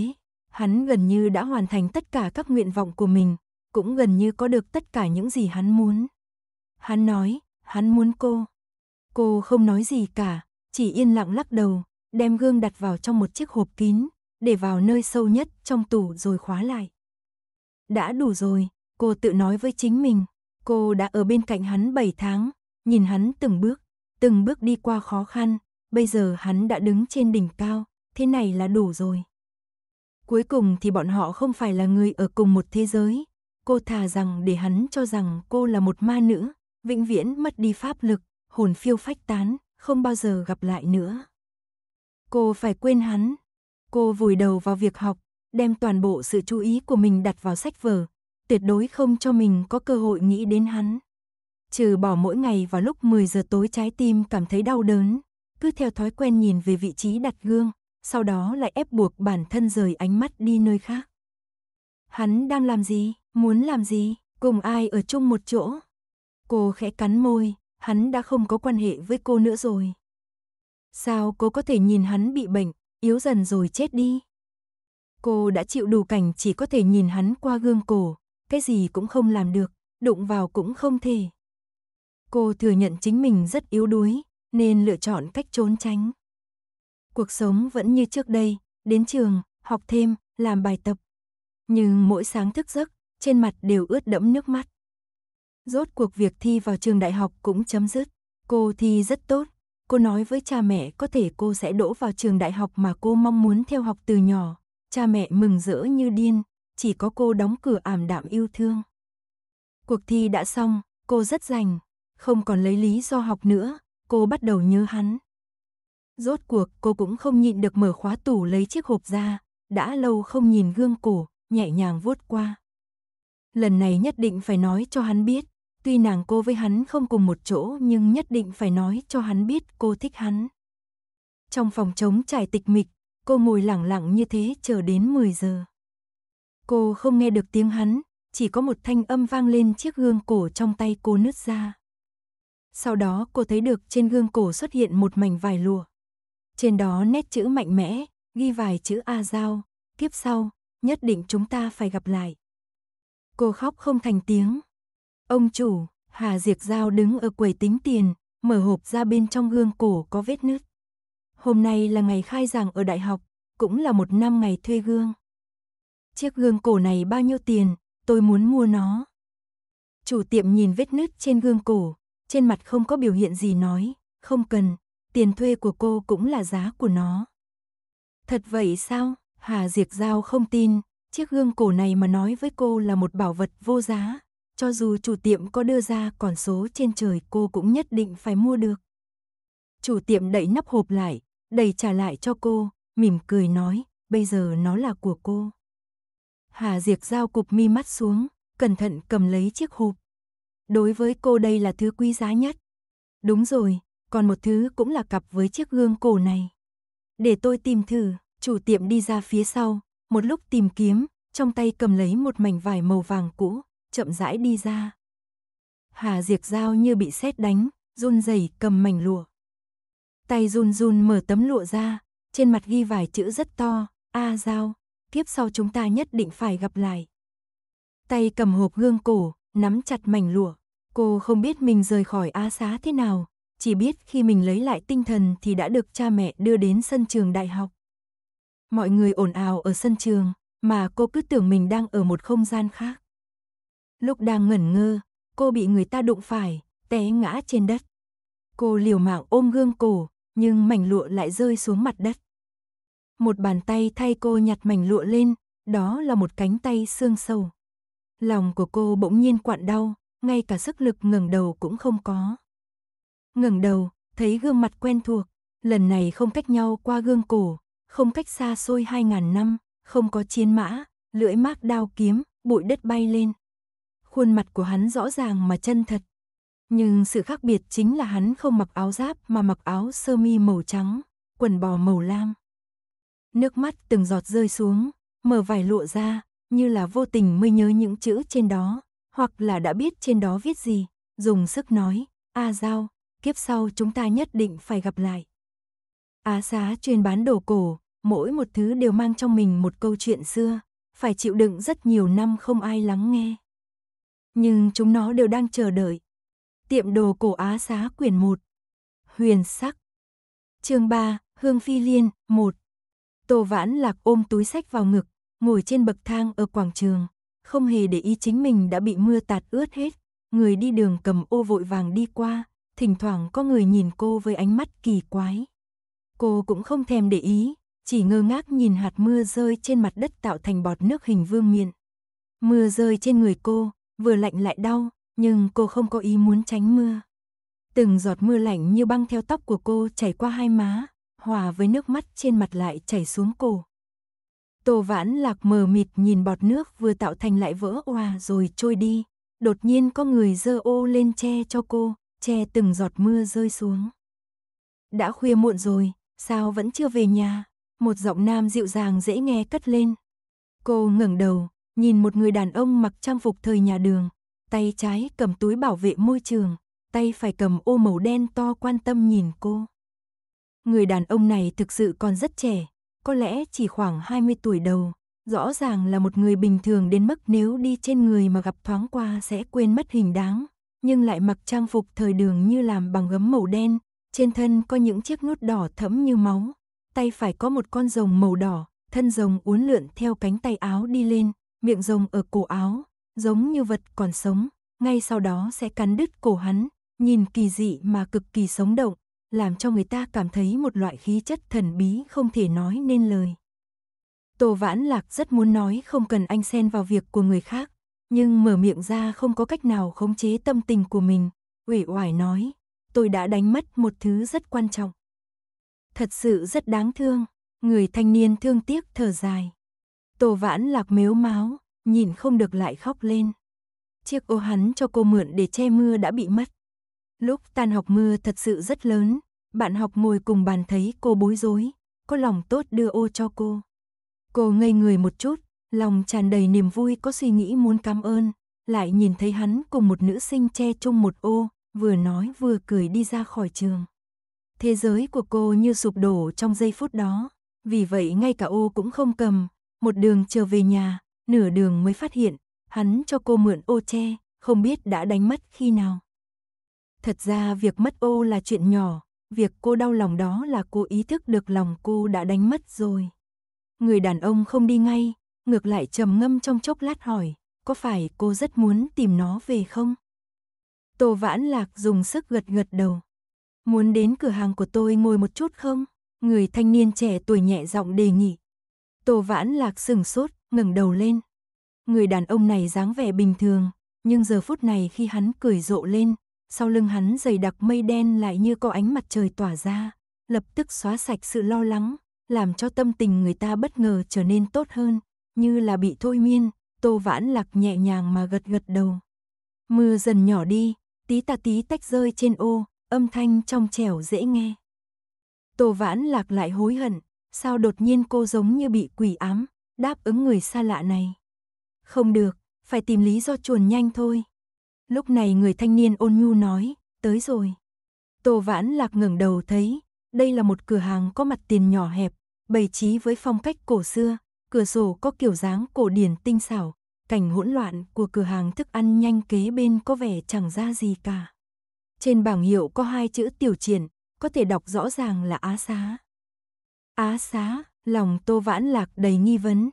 Speaker 1: Hắn gần như đã hoàn thành tất cả các nguyện vọng của mình, cũng gần như có được tất cả những gì hắn muốn. Hắn nói, hắn muốn cô. Cô không nói gì cả, chỉ yên lặng lắc đầu, đem gương đặt vào trong một chiếc hộp kín, để vào nơi sâu nhất trong tủ rồi khóa lại. Đã đủ rồi, cô tự nói với chính mình. Cô đã ở bên cạnh hắn 7 tháng, nhìn hắn từng bước, từng bước đi qua khó khăn, bây giờ hắn đã đứng trên đỉnh cao, thế này là đủ rồi. Cuối cùng thì bọn họ không phải là người ở cùng một thế giới, cô thà rằng để hắn cho rằng cô là một ma nữ, vĩnh viễn mất đi pháp lực, hồn phiêu phách tán, không bao giờ gặp lại nữa. Cô phải quên hắn, cô vùi đầu vào việc học, đem toàn bộ sự chú ý của mình đặt vào sách vở, tuyệt đối không cho mình có cơ hội nghĩ đến hắn trừ bỏ mỗi ngày vào lúc 10 giờ tối trái tim cảm thấy đau đớn, cứ theo thói quen nhìn về vị trí đặt gương, sau đó lại ép buộc bản thân rời ánh mắt đi nơi khác. Hắn đang làm gì, muốn làm gì, cùng ai ở chung một chỗ? Cô khẽ cắn môi, hắn đã không có quan hệ với cô nữa rồi. Sao cô có thể nhìn hắn bị bệnh, yếu dần rồi chết đi? Cô đã chịu đủ cảnh chỉ có thể nhìn hắn qua gương cổ, cái gì cũng không làm được, đụng vào cũng không thể. Cô thừa nhận chính mình rất yếu đuối, nên lựa chọn cách trốn tránh. Cuộc sống vẫn như trước đây, đến trường, học thêm, làm bài tập. Nhưng mỗi sáng thức giấc, trên mặt đều ướt đẫm nước mắt. Rốt cuộc việc thi vào trường đại học cũng chấm dứt. Cô thi rất tốt. Cô nói với cha mẹ có thể cô sẽ đỗ vào trường đại học mà cô mong muốn theo học từ nhỏ. Cha mẹ mừng rỡ như điên, chỉ có cô đóng cửa ảm đạm yêu thương. Cuộc thi đã xong, cô rất rành, không còn lấy lý do học nữa, cô bắt đầu nhớ hắn. Rốt cuộc cô cũng không nhịn được mở khóa tủ lấy chiếc hộp ra, đã lâu không nhìn gương cổ, nhẹ nhàng vuốt qua. Lần này nhất định phải nói cho hắn biết, tuy nàng cô với hắn không cùng một chỗ nhưng nhất định phải nói cho hắn biết cô thích hắn. Trong phòng trống trải tịch mịch, cô ngồi lặng lặng như thế chờ đến 10 giờ. Cô không nghe được tiếng hắn, chỉ có một thanh âm vang lên chiếc gương cổ trong tay cô nứt ra. Sau đó cô thấy được trên gương cổ xuất hiện một mảnh vải lụa. Trên đó nét chữ mạnh mẽ, ghi vài chữ A Giao, kiếp sau, nhất định chúng ta phải gặp lại. Cô khóc không thành tiếng. Ông chủ, Hà Diệc Giao đứng ở quầy tính tiền, mở hộp ra bên trong gương cổ có vết nứt. Hôm nay là ngày khai giảng ở đại học, cũng là một năm ngày thuê gương. Chiếc gương cổ này bao nhiêu tiền, tôi muốn mua nó. Chủ tiệm nhìn vết nứt trên gương cổ, trên mặt không có biểu hiện gì nói, không cần, tiền thuê của cô cũng là giá của nó. Thật vậy sao? Hà Diệc Giao không tin, chiếc gương cổ này mà nói với cô là một bảo vật vô giá, cho dù chủ tiệm có đưa ra còn số trên trời cô cũng nhất định phải mua được. Chủ tiệm đẩy nắp hộp lại, đẩy trả lại cho cô, mỉm cười nói, bây giờ nó là của cô. Hà Diệc Giao cục mi mắt xuống, cẩn thận cầm lấy chiếc hộp, đối với cô đây là thứ quý giá nhất. Đúng rồi, còn một thứ cũng là cặp với chiếc gương cổ này. Để tôi tìm thử, chủ tiệm đi ra phía sau, một lúc tìm kiếm, trong tay cầm lấy một mảnh vải màu vàng cũ, chậm rãi đi ra. Hà Diệc Giao như bị sét đánh, run rẩy cầm mảnh lụa. Tay run run mở tấm lụa ra, trên mặt ghi vài chữ rất to, A Giao, kiếp sau chúng ta nhất định phải gặp lại. Tay cầm hộp gương cổ, nắm chặt mảnh lụa. Cô không biết mình rời khỏi Á Xá thế nào, chỉ biết khi mình lấy lại tinh thần thì đã được cha mẹ đưa đến sân trường đại học. Mọi người ồn ào ở sân trường, mà cô cứ tưởng mình đang ở một không gian khác. Lúc đang ngẩn ngơ, cô bị người ta đụng phải, té ngã trên đất. Cô liều mạng ôm gương cổ, nhưng mảnh lụa lại rơi xuống mặt đất. Một bàn tay thay cô nhặt mảnh lụa lên, đó là một cánh tay xương sâu lòng của cô bỗng nhiên quặn đau, ngay cả sức lực ngẩng đầu cũng không có. Ngẩng đầu, thấy gương mặt quen thuộc, lần này không cách nhau qua gương cổ, không cách xa xôi hai ngàn năm, không có chiến mã, lưỡi mác đao kiếm, bụi đất bay lên. Khuôn mặt của hắn rõ ràng mà chân thật. Nhưng sự khác biệt chính là hắn không mặc áo giáp mà mặc áo sơ mi màu trắng, quần bò màu lam. Nước mắt từng giọt rơi xuống, mở vải lụa ra, như là vô tình mới nhớ những chữ trên đó, hoặc là đã biết trên đó viết gì, dùng sức nói, A Giao, kiếp sau chúng ta nhất định phải gặp lại. Á xá chuyên bán đồ cổ, mỗi một thứ đều mang trong mình một câu chuyện xưa, phải chịu đựng rất nhiều năm không ai lắng nghe. Nhưng chúng nó đều đang chờ đợi. Tiệm đồ cổ Á xá quyển 1 Huyền sắc chương 3, Hương Phi Liên, 1 Tô Vãn Lạc ôm túi sách vào ngực, ngồi trên bậc thang ở quảng trường, không hề để ý chính mình đã bị mưa tạt ướt hết. Người đi đường cầm ô vội vàng đi qua, thỉnh thoảng có người nhìn cô với ánh mắt kỳ quái. Cô cũng không thèm để ý, chỉ ngơ ngác nhìn hạt mưa rơi trên mặt đất tạo thành bọt nước hình vương miện. Mưa rơi trên người cô, vừa lạnh lại đau, nhưng cô không có ý muốn tránh mưa. Từng giọt mưa lạnh như băng theo tóc của cô chảy qua hai má, hòa với nước mắt trên mặt lại chảy xuống cổ. Tô vãn lạc mờ mịt nhìn bọt nước vừa tạo thành lại vỡ òa rồi trôi đi. Đột nhiên có người dơ ô lên che cho cô, che từng giọt mưa rơi xuống. Đã khuya muộn rồi, sao vẫn chưa về nhà? Một giọng nam dịu dàng dễ nghe cất lên. Cô ngẩng đầu, nhìn một người đàn ông mặc trang phục thời nhà đường, tay trái cầm túi bảo vệ môi trường, tay phải cầm ô màu đen to quan tâm nhìn cô. Người đàn ông này thực sự còn rất trẻ, có lẽ chỉ khoảng 20 tuổi đầu, rõ ràng là một người bình thường đến mức nếu đi trên người mà gặp thoáng qua sẽ quên mất hình dáng, nhưng lại mặc trang phục thời đường như làm bằng gấm màu đen, trên thân có những chiếc nút đỏ thẫm như máu, tay phải có một con rồng màu đỏ, thân rồng uốn lượn theo cánh tay áo đi lên, miệng rồng ở cổ áo, giống như vật còn sống, ngay sau đó sẽ cắn đứt cổ hắn, nhìn kỳ dị mà cực kỳ sống động, làm cho người ta cảm thấy một loại khí chất thần bí không thể nói nên lời. Tô Vãn Lạc rất muốn nói không cần anh xen vào việc của người khác, nhưng mở miệng ra không có cách nào khống chế tâm tình của mình, uể oải nói, tôi đã đánh mất một thứ rất quan trọng. Thật sự rất đáng thương, người thanh niên thương tiếc thở dài. Tô Vãn Lạc mếu máo, nhìn không được lại khóc lên. Chiếc ô hắn cho cô mượn để che mưa đã bị mất. Lúc tan học mưa thật sự rất lớn, bạn học ngồi cùng bàn thấy cô bối rối, có lòng tốt đưa ô cho cô. Cô ngây người một chút, lòng tràn đầy niềm vui có suy nghĩ muốn cảm ơn, lại nhìn thấy hắn cùng một nữ sinh che chung một ô, vừa nói vừa cười đi ra khỏi trường. Thế giới của cô như sụp đổ trong giây phút đó, vì vậy ngay cả ô cũng không cầm, một đường trở về nhà, nửa đường mới phát hiện, hắn cho cô mượn ô che, không biết đã đánh mất khi nào. Thật ra việc mất ô là chuyện nhỏ, việc cô đau lòng đó là cô ý thức được lòng cô đã đánh mất rồi. Người đàn ông không đi ngay, ngược lại trầm ngâm trong chốc lát hỏi, có phải cô rất muốn tìm nó về không? Tô Vãn Lạc dùng sức gật gật đầu. Muốn đến cửa hàng của tôi ngồi một chút không? Người thanh niên trẻ tuổi nhẹ giọng đề nghị. Tô Vãn Lạc sừng sốt, ngẩng đầu lên. Người đàn ông này dáng vẻ bình thường, nhưng giờ phút này khi hắn cười rộ lên, sau lưng hắn dày đặc mây đen lại như có ánh mặt trời tỏa ra, lập tức xóa sạch sự lo lắng, làm cho tâm tình người ta bất ngờ trở nên tốt hơn, như là bị thôi miên, Tô Vãn Lạc nhẹ nhàng mà gật gật đầu. Mưa dần nhỏ đi, tí tà tí tách rơi trên ô, âm thanh trong trẻo dễ nghe. Tô Vãn Lạc lại hối hận, sao đột nhiên cô giống như bị quỷ ám, đáp ứng người xa lạ này. Không được, phải tìm lý do chuồn nhanh thôi. Lúc này người thanh niên ôn nhu nói, tới rồi. Tô Vãn Lạc ngẩng đầu thấy, đây là một cửa hàng có mặt tiền nhỏ hẹp, bày trí với phong cách cổ xưa, cửa sổ có kiểu dáng cổ điển tinh xảo, cảnh hỗn loạn của cửa hàng thức ăn nhanh kế bên có vẻ chẳng ra gì cả. Trên bảng hiệu có hai chữ tiểu triển, có thể đọc rõ ràng là Á Xá. Á Xá, lòng Tô Vãn Lạc đầy nghi vấn.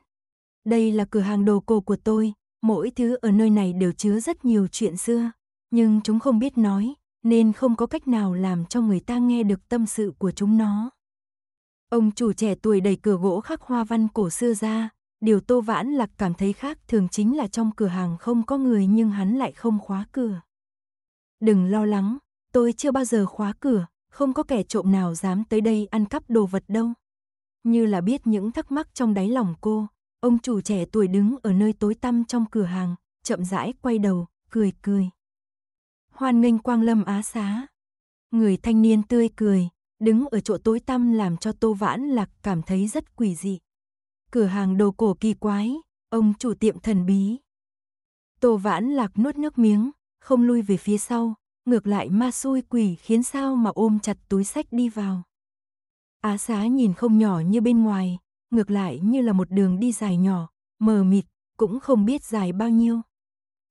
Speaker 1: Đây là cửa hàng đồ cổ của tôi, mỗi thứ ở nơi này đều chứa rất nhiều chuyện xưa, nhưng chúng không biết nói, nên không có cách nào làm cho người ta nghe được tâm sự của chúng nó. Ông chủ trẻ tuổi đẩy cửa gỗ khắc hoa văn cổ xưa ra, điều Tô Vãn Lạc cảm thấy khác thường chính là trong cửa hàng không có người nhưng hắn lại không khóa cửa. Đừng lo lắng, tôi chưa bao giờ khóa cửa, không có kẻ trộm nào dám tới đây ăn cắp đồ vật đâu. Như là biết những thắc mắc trong đáy lòng cô, Ông chủ trẻ tuổi đứng ở nơi tối tăm trong cửa hàng, chậm rãi quay đầu, cười cười. Hoan nghênh quang lâm á xá. Người thanh niên tươi cười, đứng ở chỗ tối tăm làm cho Tô Vãn Lạc cảm thấy rất quỷ dị. Cửa hàng đồ cổ kỳ quái, ông chủ tiệm thần bí. Tô Vãn Lạc nuốt nước miếng, không lui về phía sau, ngược lại ma xui quỷ khiến sao mà ôm chặt túi sách đi vào. Á xá nhìn không nhỏ như bên ngoài, ngược lại như là một đường đi dài nhỏ, mờ mịt, cũng không biết dài bao nhiêu.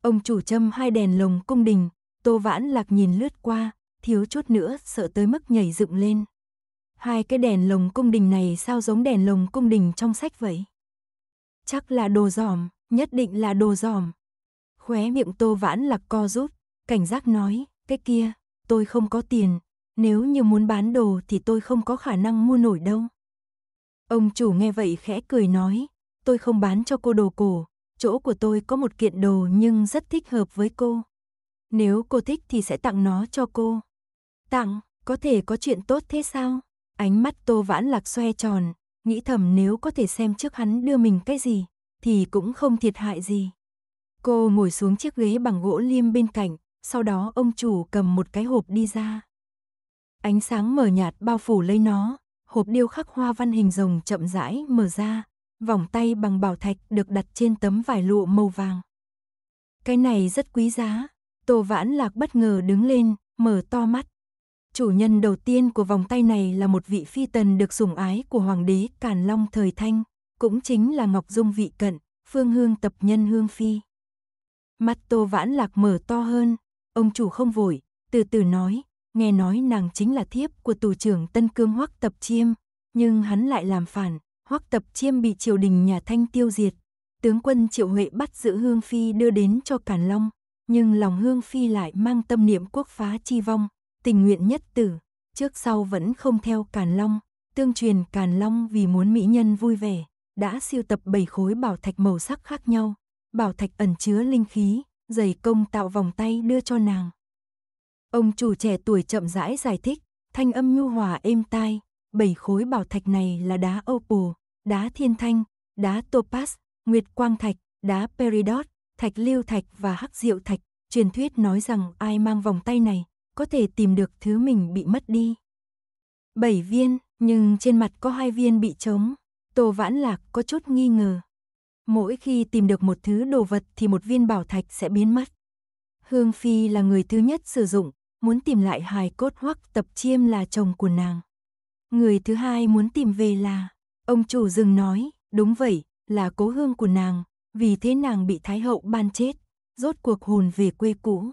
Speaker 1: Ông chủ châm hai đèn lồng cung đình, Tô Vãn Lạc nhìn lướt qua, thiếu chút nữa sợ tới mức nhảy dựng lên. Hai cái đèn lồng cung đình này sao giống đèn lồng cung đình trong sách vậy? Chắc là đồ giòm nhất định là đồ giòm Khóe miệng Tô Vãn Lạc co rút, cảnh giác nói, cái kia, tôi không có tiền, nếu như muốn bán đồ thì tôi không có khả năng mua nổi đâu. Ông chủ nghe vậy khẽ cười nói, tôi không bán cho cô đồ cổ, chỗ của tôi có một kiện đồ nhưng rất thích hợp với cô. Nếu cô thích thì sẽ tặng nó cho cô. Tặng, có thể có chuyện tốt thế sao? Ánh mắt Tô Vãn Lạc xoe tròn, nghĩ thầm nếu có thể xem trước hắn đưa mình cái gì, thì cũng không thiệt hại gì. Cô ngồi xuống chiếc ghế bằng gỗ liêm bên cạnh, sau đó ông chủ cầm một cái hộp đi ra. Ánh sáng mờ nhạt bao phủ lấy nó, hộp điêu khắc hoa văn hình rồng chậm rãi mở ra, vòng tay bằng bảo thạch được đặt trên tấm vải lụa màu vàng. Cái này rất quý giá, Tô Vãn Lạc bất ngờ đứng lên, mở to mắt. Chủ nhân đầu tiên của vòng tay này là một vị phi tần được sủng ái của hoàng đế Càn Long thời Thanh, cũng chính là Ngọc Dung vị cận, phương hương tập nhân hương phi. Mắt Tô Vãn Lạc mở to hơn, ông chủ không vội, từ từ nói, nghe nói nàng chính là thiếp của tù trưởng Tân Cương Hoắc Tập Chiêm, nhưng hắn lại làm phản, Hoắc Tập Chiêm bị triều đình nhà Thanh tiêu diệt. Tướng quân Triệu Huệ bắt giữ Hương Phi đưa đến cho Càn Long, nhưng lòng Hương Phi lại mang tâm niệm quốc phá chi vong, tình nguyện nhất tử, trước sau vẫn không theo Càn Long. Tương truyền Càn Long vì muốn mỹ nhân vui vẻ, đã siêu tập bảy khối bảo thạch màu sắc khác nhau, bảo thạch ẩn chứa linh khí, giày công tạo vòng tay đưa cho nàng, Ông chủ trẻ tuổi chậm rãi giải thích, thanh âm nhu hòa êm tai, bảy khối bảo thạch này là đá opal, đá thiên thanh, đá topaz, nguyệt quang thạch, đá peridot, thạch lưu thạch và hắc diệu thạch. Truyền thuyết nói rằng ai mang vòng tay này có thể tìm được thứ mình bị mất đi. Bảy viên, nhưng trên mặt có hai viên bị trống. Tô Vãn Lạc có chút nghi ngờ. Mỗi khi tìm được một thứ đồ vật thì một viên bảo thạch sẽ biến mất. Hương Phi là người thứ nhất sử dụng, muốn tìm lại hài cốt hoắc tập chiêm là chồng của nàng. Người thứ hai muốn tìm về là, ông chủ rừng nói, đúng vậy, là cố hương của nàng, vì thế nàng bị Thái Hậu ban chết, rốt cuộc hồn về quê cũ.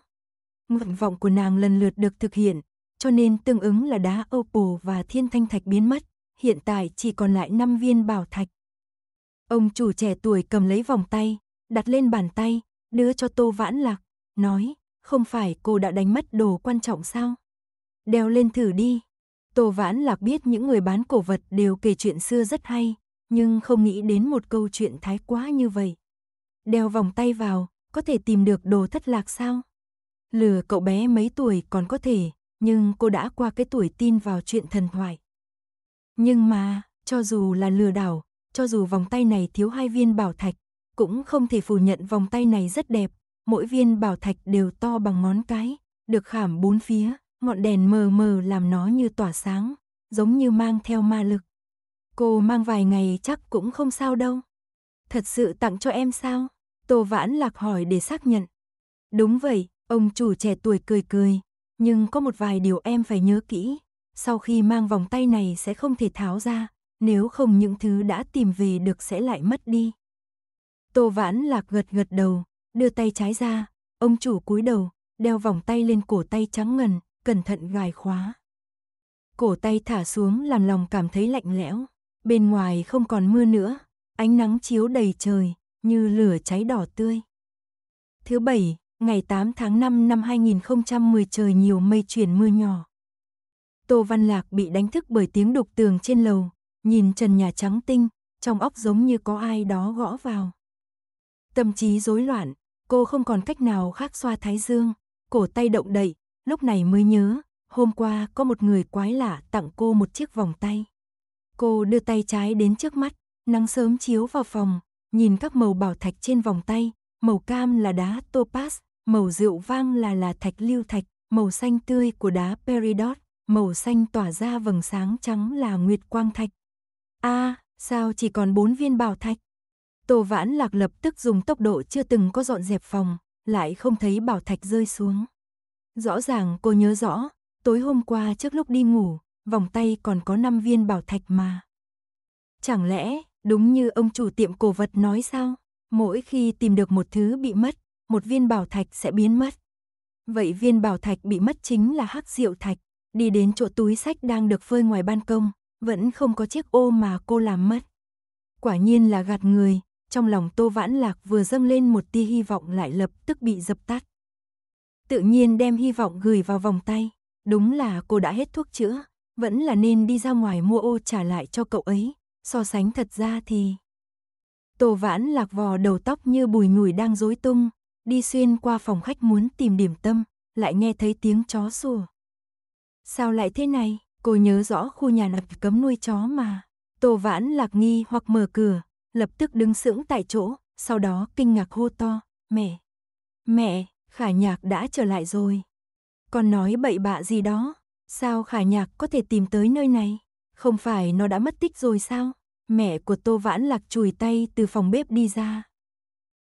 Speaker 1: Nguyện vọng của nàng lần lượt được thực hiện, cho nên tương ứng là đá opal và thiên thanh thạch biến mất, hiện tại chỉ còn lại 5 viên bảo thạch. Ông chủ trẻ tuổi cầm lấy vòng tay, đặt lên bàn tay, đưa cho Tô Vãn Lạc, nói, không phải cô đã đánh mất đồ quan trọng sao? Đeo lên thử đi. Tô Vãn Lạc biết những người bán cổ vật đều kể chuyện xưa rất hay, nhưng không nghĩ đến một câu chuyện thái quá như vậy. Đeo vòng tay vào, có thể tìm được đồ thất lạc sao? Lừa cậu bé mấy tuổi còn có thể, nhưng cô đã qua cái tuổi tin vào chuyện thần thoại. Nhưng mà, cho dù là lừa đảo, cho dù vòng tay này thiếu hai viên bảo thạch, cũng không thể phủ nhận vòng tay này rất đẹp, mỗi viên bảo thạch đều to bằng ngón cái, được khảm bốn phía, ngọn đèn mờ mờ làm nó như tỏa sáng, giống như mang theo ma lực. Cô mang vài ngày chắc cũng không sao đâu. Thật sự tặng cho em sao? Tô Vãn Lạc hỏi để xác nhận. Đúng vậy, ông chủ trẻ tuổi cười cười, nhưng có một vài điều em phải nhớ kỹ. Sau khi mang vòng tay này sẽ không thể tháo ra, nếu không những thứ đã tìm về được sẽ lại mất đi. Tô Vãn Lạc gật gật đầu, đưa tay trái ra, ông chủ cúi đầu, đeo vòng tay lên cổ tay trắng ngần, cẩn thận gài khóa. Cổ tay thả xuống làm lòng cảm thấy lạnh lẽo, bên ngoài không còn mưa nữa, ánh nắng chiếu đầy trời, như lửa cháy đỏ tươi. Thứ bảy, ngày 8 tháng 5 năm 2010 trời nhiều mây chuyển mưa nhỏ. Tô Văn Lạc bị đánh thức bởi tiếng đục tường trên lầu, nhìn trần nhà trắng tinh, trong óc giống như có ai đó gõ vào. Tâm trí rối loạn, Cô không còn cách nào khác xoa thái dương, cổ tay động đậy, lúc này mới nhớ, hôm qua có một người quái lạ tặng cô một chiếc vòng tay. Cô đưa tay trái đến trước mắt, nắng sớm chiếu vào phòng, nhìn các màu bảo thạch trên vòng tay, màu cam là đá topaz, màu rượu vang là là thạch lưu thạch, màu xanh tươi của đá peridot, màu xanh tỏa ra vầng sáng trắng là nguyệt quang thạch. A, à, sao chỉ còn bốn viên bảo thạch? Tô Vãn Lạc lập tức dùng tốc độ chưa từng có dọn dẹp phòng, lại không thấy bảo thạch rơi xuống. Rõ ràng cô nhớ rõ, tối hôm qua trước lúc đi ngủ, vòng tay còn có 5 viên bảo thạch mà. Chẳng lẽ, đúng như ông chủ tiệm cổ vật nói sao? Mỗi khi tìm được một thứ bị mất, một viên bảo thạch sẽ biến mất. Vậy viên bảo thạch bị mất chính là hắc diệu thạch, đi đến chỗ túi sách đang được phơi ngoài ban công, vẫn không có chiếc ô mà cô làm mất. Quả nhiên là gạt người, trong lòng Tô Vãn Lạc vừa dâng lên một tia hy vọng lại lập tức bị dập tắt. Tự nhiên đem hy vọng gửi vào vòng tay, đúng là cô đã hết thuốc chữa, vẫn là nên đi ra ngoài mua ô trả lại cho cậu ấy, so sánh thật ra thì... Tô Vãn Lạc vò đầu tóc như bùi nhùi đang rối tung, đi xuyên qua phòng khách muốn tìm điểm tâm, lại nghe thấy tiếng chó sủa. Sao lại thế này? Cô nhớ rõ khu nhà nập cấm nuôi chó mà. Tô Vãn Lạc nghi hoặc mở cửa, lập tức đứng sững tại chỗ, sau đó kinh ngạc hô to, mẹ, mẹ, khả nhạc đã trở lại rồi. Con nói bậy bạ gì đó, sao khả nhạc có thể tìm tới nơi này, không phải nó đã mất tích rồi sao? Mẹ của Tô Vãn Lạc chùi tay từ phòng bếp đi ra.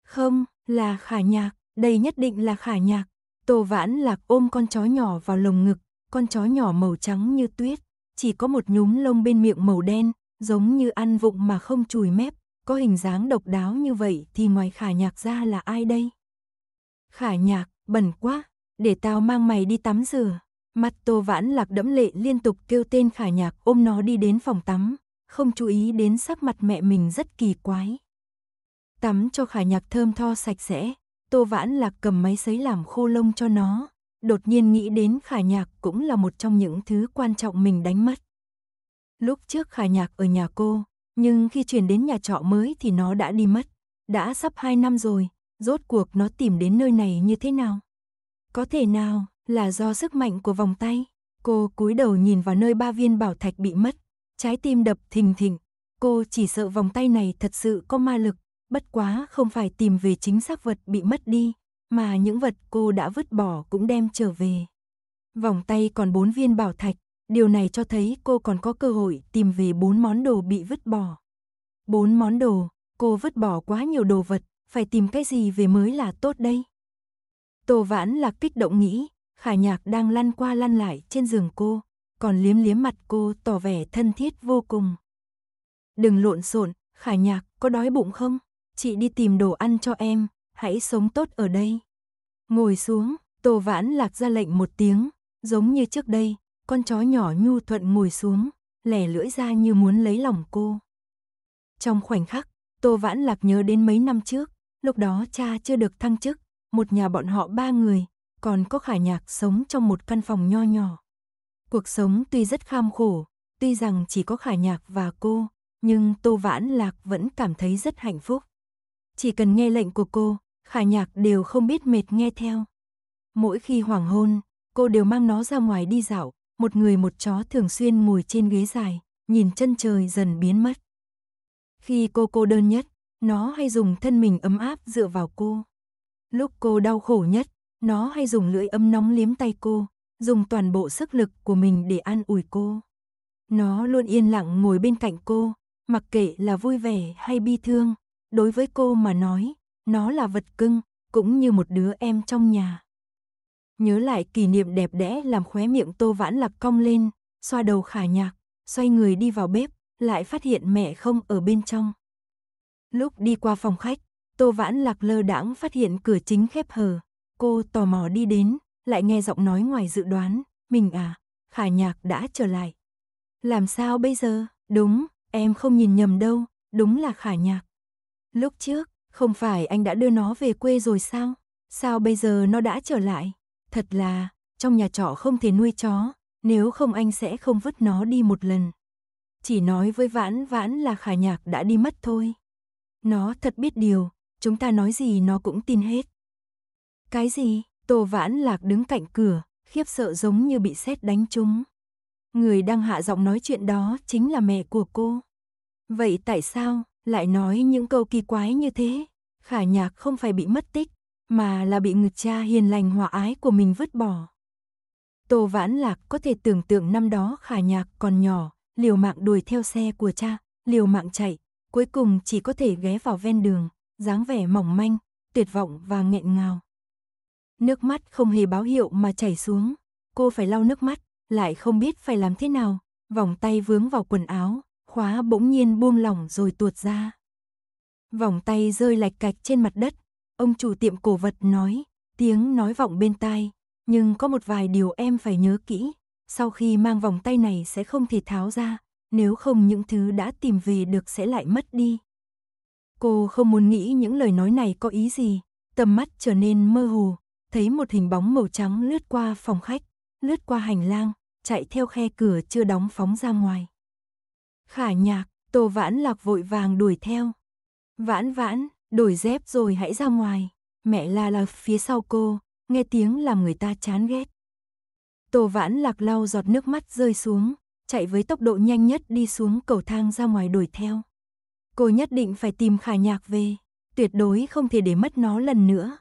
Speaker 1: Không, là khả nhạc, đây nhất định là khả nhạc. Tô Vãn Lạc ôm con chó nhỏ vào lồng ngực, con chó nhỏ màu trắng như tuyết, chỉ có một nhúm lông bên miệng màu đen, giống như ăn vụng mà không chùi mép, có hình dáng độc đáo như vậy thì ngoài khả nhạc ra là ai đây? Khả nhạc, bẩn quá, để tao mang mày đi tắm rửa. Mặt tô vãn lạc đẫm lệ liên tục kêu tên khả nhạc ôm nó đi đến phòng tắm, không chú ý đến sắc mặt mẹ mình rất kỳ quái. Tắm cho khả nhạc thơm tho sạch sẽ, tô vãn lạc cầm máy sấy làm khô lông cho nó, đột nhiên nghĩ đến khả nhạc cũng là một trong những thứ quan trọng mình đánh mất. Lúc trước khả nhạc ở nhà cô, nhưng khi chuyển đến nhà trọ mới thì nó đã đi mất. Đã sắp 2 năm rồi, rốt cuộc nó tìm đến nơi này như thế nào? Có thể nào là do sức mạnh của vòng tay? Cô cúi đầu nhìn vào nơi ba viên bảo thạch bị mất, trái tim đập thình thình. Cô chỉ sợ vòng tay này thật sự có ma lực, bất quá không phải tìm về chính xác vật bị mất đi, mà những vật cô đã vứt bỏ cũng đem trở về. Vòng tay còn bốn viên bảo thạch, Điều này cho thấy cô còn có cơ hội tìm về bốn món đồ bị vứt bỏ. Bốn món đồ, cô vứt bỏ quá nhiều đồ vật, phải tìm cái gì về mới là tốt đây? Tô Vãn là kích động nghĩ, Khả Nhạc đang lăn qua lăn lại trên giường cô, còn liếm liếm mặt cô tỏ vẻ thân thiết vô cùng. Đừng lộn xộn, Khả Nhạc, có đói bụng không? Chị đi tìm đồ ăn cho em, hãy sống tốt ở đây. Ngồi xuống, Tô Vãn lạc ra lệnh một tiếng, giống như trước đây, con chó nhỏ nhu thuận ngồi xuống, lẻ lưỡi ra như muốn lấy lòng cô. Trong khoảnh khắc, Tô Vãn Lạc nhớ đến mấy năm trước, lúc đó cha chưa được thăng chức, một nhà bọn họ ba người, còn có khả nhạc sống trong một căn phòng nho nhỏ. Cuộc sống tuy rất kham khổ, tuy rằng chỉ có khả nhạc và cô, nhưng Tô Vãn Lạc vẫn cảm thấy rất hạnh phúc. Chỉ cần nghe lệnh của cô, khả nhạc đều không biết mệt nghe theo. Mỗi khi hoàng hôn, cô đều mang nó ra ngoài đi dạo, một người một chó thường xuyên ngồi trên ghế dài, nhìn chân trời dần biến mất. Khi cô cô đơn nhất, nó hay dùng thân mình ấm áp dựa vào cô. Lúc cô đau khổ nhất, nó hay dùng lưỡi ấm nóng liếm tay cô, dùng toàn bộ sức lực của mình để an ủi cô. Nó luôn yên lặng ngồi bên cạnh cô, mặc kệ là vui vẻ hay bi thương, đối với cô mà nói, nó là vật cưng, cũng như một đứa em trong nhà. Nhớ lại kỷ niệm đẹp đẽ làm khóe miệng Tô Vãn Lạc cong lên, xoa đầu khả nhạc, xoay người đi vào bếp, lại phát hiện mẹ không ở bên trong. Lúc đi qua phòng khách, Tô Vãn Lạc lơ đãng phát hiện cửa chính khép hờ. Cô tò mò đi đến, lại nghe giọng nói ngoài dự đoán, mình à, khả nhạc đã trở lại. Làm sao bây giờ? Đúng, em không nhìn nhầm đâu, đúng là khả nhạc. Lúc trước, không phải anh đã đưa nó về quê rồi sao? Sao bây giờ nó đã trở lại? Thật là, trong nhà trọ không thể nuôi chó, nếu không anh sẽ không vứt nó đi một lần. Chỉ nói với vãn vãn là khả nhạc đã đi mất thôi. Nó thật biết điều, chúng ta nói gì nó cũng tin hết. Cái gì? Tô vãn lạc đứng cạnh cửa, khiếp sợ giống như bị xét đánh trúng. Người đang hạ giọng nói chuyện đó chính là mẹ của cô. Vậy tại sao lại nói những câu kỳ quái như thế? Khả nhạc không phải bị mất tích, mà là bị người cha hiền lành hòa ái của mình vứt bỏ. Tô Vãn Lạc có thể tưởng tượng năm đó khả nhạc còn nhỏ, liều mạng đuổi theo xe của cha, liều mạng chạy, cuối cùng chỉ có thể ghé vào ven đường, dáng vẻ mỏng manh, tuyệt vọng và nghẹn ngào. Nước mắt không hề báo hiệu mà chảy xuống, cô phải lau nước mắt, lại không biết phải làm thế nào, vòng tay vướng vào quần áo, khóa bỗng nhiên buông lỏng rồi tuột ra. Vòng tay rơi lạch cạch trên mặt đất, Ông chủ tiệm cổ vật nói, tiếng nói vọng bên tai, nhưng có một vài điều em phải nhớ kỹ. Sau khi mang vòng tay này sẽ không thể tháo ra, nếu không những thứ đã tìm về được sẽ lại mất đi. Cô không muốn nghĩ những lời nói này có ý gì, tầm mắt trở nên mơ hồ, thấy một hình bóng màu trắng lướt qua phòng khách, lướt qua hành lang, chạy theo khe cửa chưa đóng phóng ra ngoài. Khả nhạc, Tô Vãn Lạc vội vàng đuổi theo. Vãn vãn, Đổi dép rồi hãy ra ngoài. Mẹ la la phía sau cô, nghe tiếng làm người ta chán ghét. Tô vãn lạc lau giọt nước mắt rơi xuống, chạy với tốc độ nhanh nhất đi xuống cầu thang ra ngoài đuổi theo. Cô nhất định phải tìm khả nhạc về, tuyệt đối không thể để mất nó lần nữa.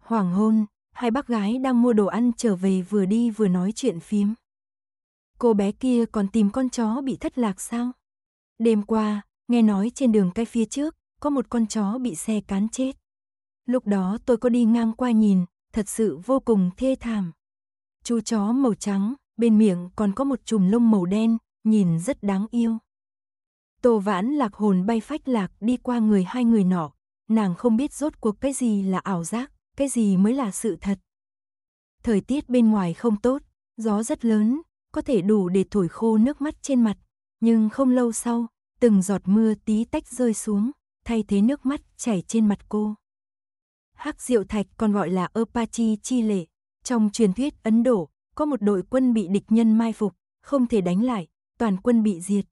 Speaker 1: Hoàng hôn, hai bác gái đang mua đồ ăn trở về vừa đi vừa nói chuyện phím. Cô bé kia còn tìm con chó bị thất lạc sao? Đêm qua, nghe nói trên đường cái phía trước, có một con chó bị xe cán chết. Lúc đó tôi có đi ngang qua nhìn, thật sự vô cùng thê thảm. Chú chó màu trắng, bên miệng còn có một chùm lông màu đen, nhìn rất đáng yêu. Tô vãn lạc hồn bay phách lạc đi qua người hai người nọ, nàng không biết rốt cuộc cái gì là ảo giác, cái gì mới là sự thật. Thời tiết bên ngoài không tốt, gió rất lớn, có thể đủ để thổi khô nước mắt trên mặt, nhưng không lâu sau, từng giọt mưa tí tách rơi xuống thay thế nước mắt chảy trên mặt cô. Hắc Diệu Thạch còn gọi là Apache Chi Lệ. Trong truyền thuyết Ấn Độ, có một đội quân bị địch nhân mai phục, không thể đánh lại, toàn quân bị diệt.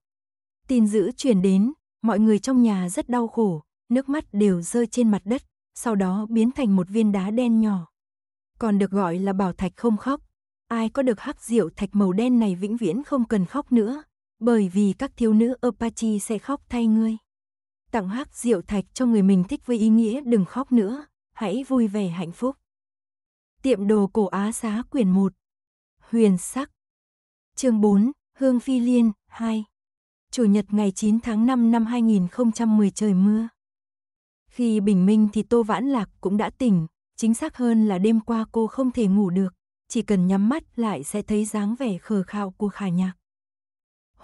Speaker 1: Tin dữ chuyển đến, mọi người trong nhà rất đau khổ, nước mắt đều rơi trên mặt đất, sau đó biến thành một viên đá đen nhỏ. Còn được gọi là bảo thạch không khóc. Ai có được hắc diệu thạch màu đen này vĩnh viễn không cần khóc nữa, bởi vì các thiếu nữ Apache sẽ khóc thay ngươi tặng hắc rượu thạch cho người mình thích với ý nghĩa đừng khóc nữa, hãy vui vẻ hạnh phúc. Tiệm đồ cổ Á Xá quyền 1 Huyền sắc Chương 4, Hương Phi Liên, 2 Chủ nhật ngày 9 tháng 5 năm 2010 trời mưa. Khi bình minh thì Tô Vãn Lạc cũng đã tỉnh, chính xác hơn là đêm qua cô không thể ngủ được, chỉ cần nhắm mắt lại sẽ thấy dáng vẻ khờ khạo của Khả Nhạc.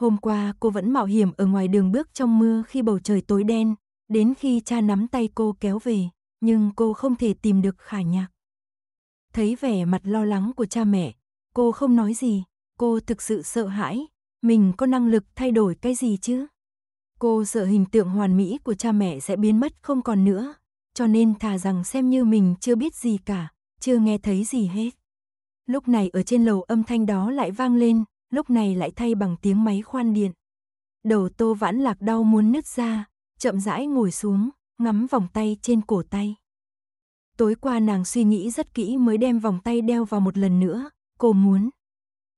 Speaker 1: Hôm qua cô vẫn mạo hiểm ở ngoài đường bước trong mưa khi bầu trời tối đen, đến khi cha nắm tay cô kéo về, nhưng cô không thể tìm được khả nhạc. Thấy vẻ mặt lo lắng của cha mẹ, cô không nói gì, cô thực sự sợ hãi, mình có năng lực thay đổi cái gì chứ? Cô sợ hình tượng hoàn mỹ của cha mẹ sẽ biến mất không còn nữa, cho nên thà rằng xem như mình chưa biết gì cả, chưa nghe thấy gì hết. Lúc này ở trên lầu âm thanh đó lại vang lên, lúc này lại thay bằng tiếng máy khoan điện. Đầu Tô Vãn Lạc đau muốn nứt ra, chậm rãi ngồi xuống, ngắm vòng tay trên cổ tay. Tối qua nàng suy nghĩ rất kỹ mới đem vòng tay đeo vào một lần nữa, cô muốn.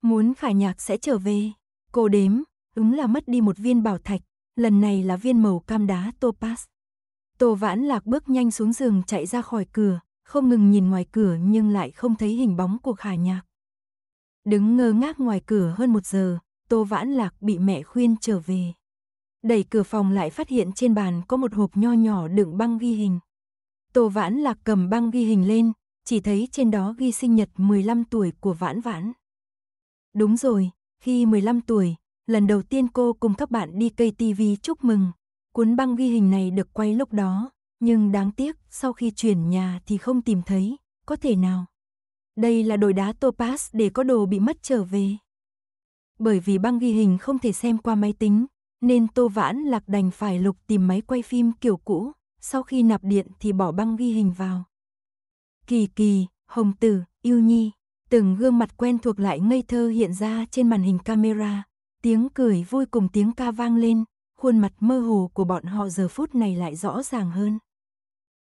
Speaker 1: Muốn khải nhạc sẽ trở về, cô đếm, đúng là mất đi một viên bảo thạch, lần này là viên màu cam đá topaz. Tô Vãn Lạc bước nhanh xuống giường chạy ra khỏi cửa, không ngừng nhìn ngoài cửa nhưng lại không thấy hình bóng của khải nhạc. Đứng ngơ ngác ngoài cửa hơn một giờ, Tô Vãn Lạc bị mẹ khuyên trở về. Đẩy cửa phòng lại phát hiện trên bàn có một hộp nho nhỏ đựng băng ghi hình. Tô Vãn Lạc cầm băng ghi hình lên, chỉ thấy trên đó ghi sinh nhật 15 tuổi của Vãn Vãn. Đúng rồi, khi 15 tuổi, lần đầu tiên cô cùng các bạn đi KTV chúc mừng. Cuốn băng ghi hình này được quay lúc đó, nhưng đáng tiếc sau khi chuyển nhà thì không tìm thấy, có thể nào? Đây là đồi đá Topaz để có đồ bị mất trở về. Bởi vì băng ghi hình không thể xem qua máy tính, nên Tô Vãn Lạc đành phải lục tìm máy quay phim kiểu cũ, sau khi nạp điện thì bỏ băng ghi hình vào. Kỳ kỳ, Hồng Tử, Yêu Nhi, từng gương mặt quen thuộc lại ngây thơ hiện ra trên màn hình camera, tiếng cười vui cùng tiếng ca vang lên, khuôn mặt mơ hồ của bọn họ giờ phút này lại rõ ràng hơn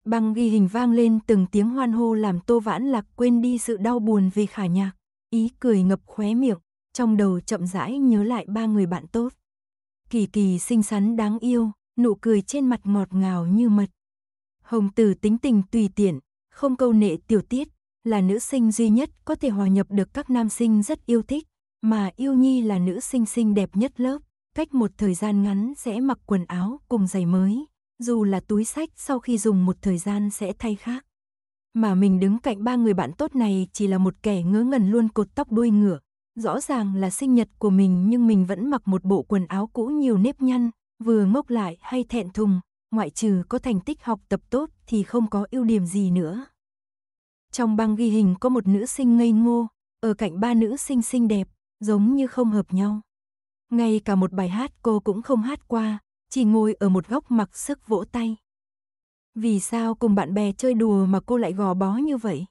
Speaker 1: băng ghi hình vang lên từng tiếng hoan hô làm Tô Vãn Lạc quên đi sự đau buồn vì khả nhạc, ý cười ngập khóe miệng, trong đầu chậm rãi nhớ lại ba người bạn tốt. Kỳ kỳ xinh xắn đáng yêu, nụ cười trên mặt ngọt ngào như mật. Hồng tử tính tình tùy tiện, không câu nệ tiểu tiết, là nữ sinh duy nhất có thể hòa nhập được các nam sinh rất yêu thích, mà yêu nhi là nữ sinh xinh đẹp nhất lớp, cách một thời gian ngắn sẽ mặc quần áo cùng giày mới dù là túi sách sau khi dùng một thời gian sẽ thay khác. Mà mình đứng cạnh ba người bạn tốt này chỉ là một kẻ ngớ ngẩn luôn cột tóc đuôi ngựa. Rõ ràng là sinh nhật của mình nhưng mình vẫn mặc một bộ quần áo cũ nhiều nếp nhăn, vừa ngốc lại hay thẹn thùng, ngoại trừ có thành tích học tập tốt thì không có ưu điểm gì nữa. Trong băng ghi hình có một nữ sinh ngây ngô, ở cạnh ba nữ sinh xinh đẹp, giống như không hợp nhau. Ngay cả một bài hát cô cũng không hát qua, chỉ ngồi ở một góc mặc sức vỗ tay. Vì sao cùng bạn bè chơi đùa mà cô lại gò bó như vậy?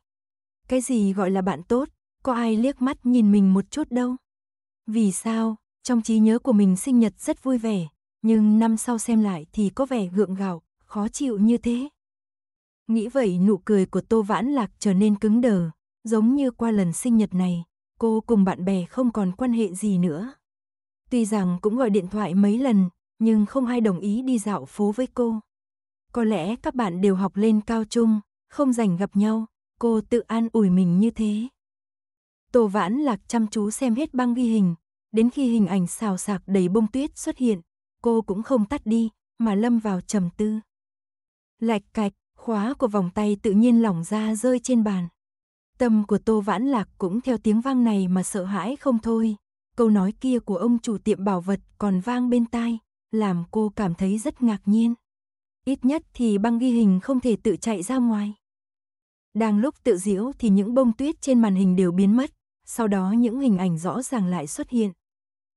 Speaker 1: Cái gì gọi là bạn tốt, có ai liếc mắt nhìn mình một chút đâu? Vì sao, trong trí nhớ của mình sinh nhật rất vui vẻ, nhưng năm sau xem lại thì có vẻ gượng gạo, khó chịu như thế. Nghĩ vậy nụ cười của Tô Vãn Lạc trở nên cứng đờ, giống như qua lần sinh nhật này, cô cùng bạn bè không còn quan hệ gì nữa. Tuy rằng cũng gọi điện thoại mấy lần, nhưng không ai đồng ý đi dạo phố với cô. Có lẽ các bạn đều học lên cao trung, không dành gặp nhau, cô tự an ủi mình như thế. Tô Vãn Lạc chăm chú xem hết băng ghi hình, đến khi hình ảnh xào sạc đầy bông tuyết xuất hiện, cô cũng không tắt đi, mà lâm vào trầm tư. Lạch cạch, khóa của vòng tay tự nhiên lỏng ra rơi trên bàn. Tâm của Tô Vãn Lạc cũng theo tiếng vang này mà sợ hãi không thôi. Câu nói kia của ông chủ tiệm bảo vật còn vang bên tai, làm cô cảm thấy rất ngạc nhiên. Ít nhất thì băng ghi hình không thể tự chạy ra ngoài. Đang lúc tự diễu thì những bông tuyết trên màn hình đều biến mất, sau đó những hình ảnh rõ ràng lại xuất hiện.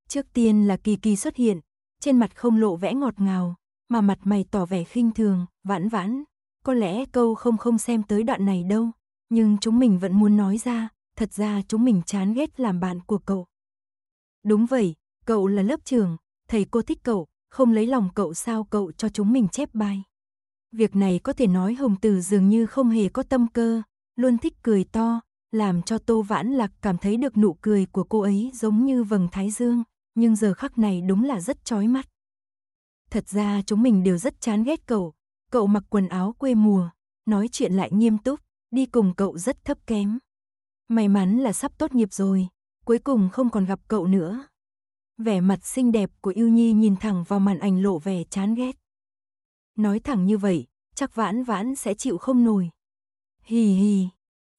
Speaker 1: Trước tiên là kỳ kỳ xuất hiện, trên mặt không lộ vẽ ngọt ngào, mà mặt mày tỏ vẻ khinh thường, vãn vãn. Có lẽ câu không không xem tới đoạn này đâu, nhưng chúng mình vẫn muốn nói ra, thật ra chúng mình chán ghét làm bạn của cậu. Đúng vậy, cậu là lớp trưởng, thầy cô thích cậu, không lấy lòng cậu sao cậu cho chúng mình chép bài. Việc này có thể nói Hồng Tử dường như không hề có tâm cơ, luôn thích cười to, làm cho Tô Vãn Lạc cảm thấy được nụ cười của cô ấy giống như vầng thái dương, nhưng giờ khắc này đúng là rất chói mắt. Thật ra chúng mình đều rất chán ghét cậu, cậu mặc quần áo quê mùa, nói chuyện lại nghiêm túc, đi cùng cậu rất thấp kém. May mắn là sắp tốt nghiệp rồi, cuối cùng không còn gặp cậu nữa vẻ mặt xinh đẹp của Yêu Nhi nhìn thẳng vào màn ảnh lộ vẻ chán ghét. Nói thẳng như vậy, chắc vãn vãn sẽ chịu không nổi. Hì hì,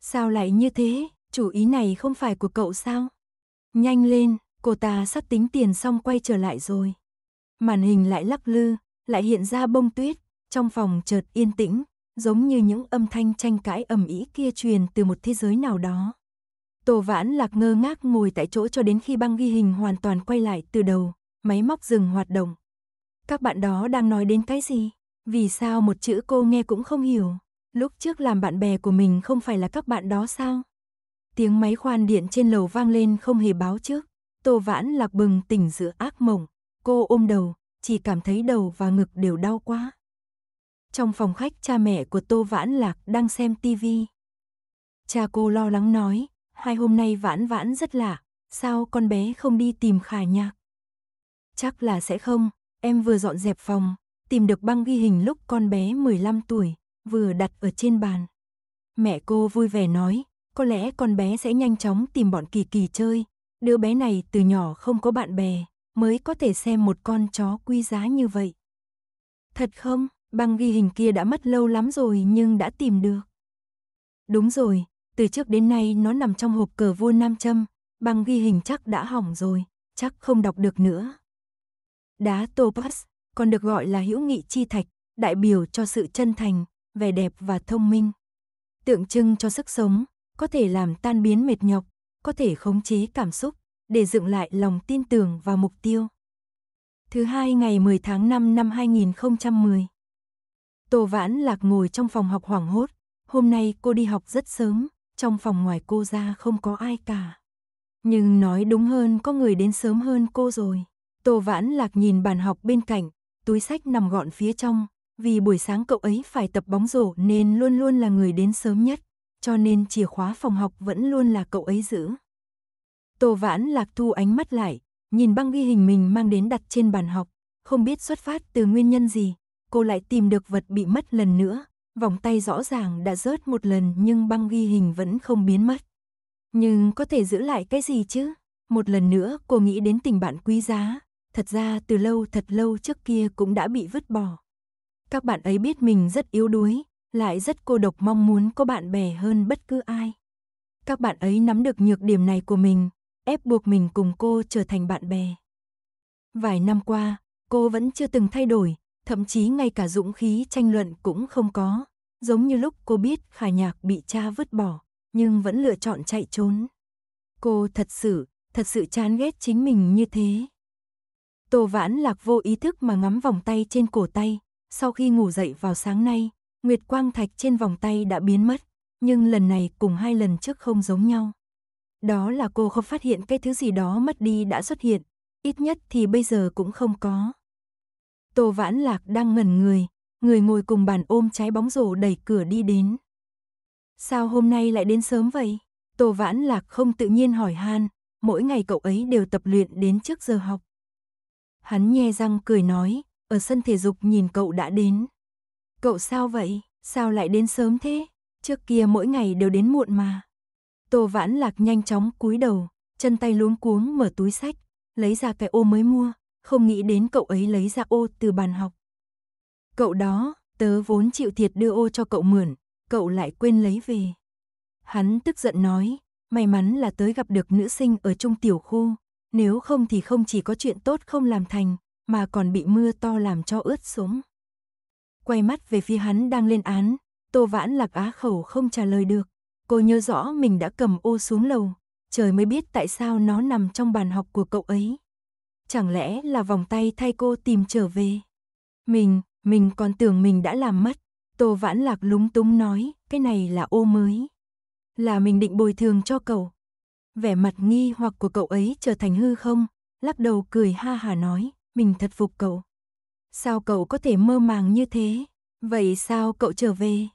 Speaker 1: sao lại như thế, chủ ý này không phải của cậu sao? Nhanh lên, cô ta sắp tính tiền xong quay trở lại rồi. Màn hình lại lắc lư, lại hiện ra bông tuyết, trong phòng chợt yên tĩnh, giống như những âm thanh tranh cãi ầm ĩ kia truyền từ một thế giới nào đó. Tô Vãn Lạc ngơ ngác ngồi tại chỗ cho đến khi băng ghi hình hoàn toàn quay lại từ đầu, máy móc dừng hoạt động. Các bạn đó đang nói đến cái gì? Vì sao một chữ cô nghe cũng không hiểu? Lúc trước làm bạn bè của mình không phải là các bạn đó sao? Tiếng máy khoan điện trên lầu vang lên không hề báo trước. Tô Vãn Lạc bừng tỉnh giữa ác mộng. Cô ôm đầu, chỉ cảm thấy đầu và ngực đều đau quá. Trong phòng khách cha mẹ của Tô Vãn Lạc đang xem TV. Cha cô lo lắng nói, hai hôm nay vãn vãn rất lạ, sao con bé không đi tìm khả nhạc? Chắc là sẽ không, em vừa dọn dẹp phòng, tìm được băng ghi hình lúc con bé 15 tuổi, vừa đặt ở trên bàn. Mẹ cô vui vẻ nói, có lẽ con bé sẽ nhanh chóng tìm bọn kỳ kỳ chơi, đứa bé này từ nhỏ không có bạn bè, mới có thể xem một con chó quý giá như vậy. Thật không, băng ghi hình kia đã mất lâu lắm rồi nhưng đã tìm được. Đúng rồi, từ trước đến nay nó nằm trong hộp cờ vua Nam Châm, bằng ghi hình chắc đã hỏng rồi, chắc không đọc được nữa. Đá Topaz, còn được gọi là hữu nghị chi thạch, đại biểu cho sự chân thành, vẻ đẹp và thông minh. Tượng trưng cho sức sống, có thể làm tan biến mệt nhọc, có thể khống chế cảm xúc, để dựng lại lòng tin tưởng và mục tiêu. Thứ hai ngày 10 tháng 5 năm 2010. Tô Vãn Lạc ngồi trong phòng học hoảng hốt, hôm nay cô đi học rất sớm, trong phòng ngoài cô ra không có ai cả. Nhưng nói đúng hơn có người đến sớm hơn cô rồi. Tô Vãn Lạc nhìn bàn học bên cạnh, túi sách nằm gọn phía trong, vì buổi sáng cậu ấy phải tập bóng rổ nên luôn luôn là người đến sớm nhất, cho nên chìa khóa phòng học vẫn luôn là cậu ấy giữ. Tô Vãn Lạc thu ánh mắt lại, nhìn băng ghi hình mình mang đến đặt trên bàn học, không biết xuất phát từ nguyên nhân gì, cô lại tìm được vật bị mất lần nữa, Vòng tay rõ ràng đã rớt một lần nhưng băng ghi hình vẫn không biến mất. Nhưng có thể giữ lại cái gì chứ? Một lần nữa cô nghĩ đến tình bạn quý giá, thật ra từ lâu thật lâu trước kia cũng đã bị vứt bỏ. Các bạn ấy biết mình rất yếu đuối, lại rất cô độc mong muốn có bạn bè hơn bất cứ ai. Các bạn ấy nắm được nhược điểm này của mình, ép buộc mình cùng cô trở thành bạn bè. Vài năm qua, cô vẫn chưa từng thay đổi, thậm chí ngay cả dũng khí tranh luận cũng không có, giống như lúc cô biết Khả Nhạc bị cha vứt bỏ, nhưng vẫn lựa chọn chạy trốn. Cô thật sự, thật sự chán ghét chính mình như thế. Tô Vãn Lạc vô ý thức mà ngắm vòng tay trên cổ tay, sau khi ngủ dậy vào sáng nay, nguyệt quang thạch trên vòng tay đã biến mất, nhưng lần này cùng hai lần trước không giống nhau. Đó là cô không phát hiện cái thứ gì đó mất đi đã xuất hiện, ít nhất thì bây giờ cũng không có. Tô Vãn Lạc đang ngẩn người, người ngồi cùng bàn ôm trái bóng rổ đẩy cửa đi đến. Sao hôm nay lại đến sớm vậy? Tô Vãn Lạc không tự nhiên hỏi han, mỗi ngày cậu ấy đều tập luyện đến trước giờ học. Hắn nhe răng cười nói, ở sân thể dục nhìn cậu đã đến. Cậu sao vậy? Sao lại đến sớm thế? Trước kia mỗi ngày đều đến muộn mà. Tô Vãn Lạc nhanh chóng cúi đầu, chân tay luống cuống mở túi sách, lấy ra cái ô mới mua, không nghĩ đến cậu ấy lấy ra ô từ bàn học. Cậu đó, tớ vốn chịu thiệt đưa ô cho cậu mượn, cậu lại quên lấy về. Hắn tức giận nói, may mắn là tới gặp được nữ sinh ở trung tiểu khu, nếu không thì không chỉ có chuyện tốt không làm thành, mà còn bị mưa to làm cho ướt sũng. Quay mắt về phía hắn đang lên án, Tô Vãn Lạc á khẩu không trả lời được. Cô nhớ rõ mình đã cầm ô xuống lầu, trời mới biết tại sao nó nằm trong bàn học của cậu ấy chẳng lẽ là vòng tay thay cô tìm trở về. Mình, mình còn tưởng mình đã làm mất. Tô Vãn Lạc lúng túng nói, cái này là ô mới. Là mình định bồi thường cho cậu. Vẻ mặt nghi hoặc của cậu ấy trở thành hư không, lắc đầu cười ha hà nói, mình thật phục cậu. Sao cậu có thể mơ màng như thế? Vậy sao cậu trở về?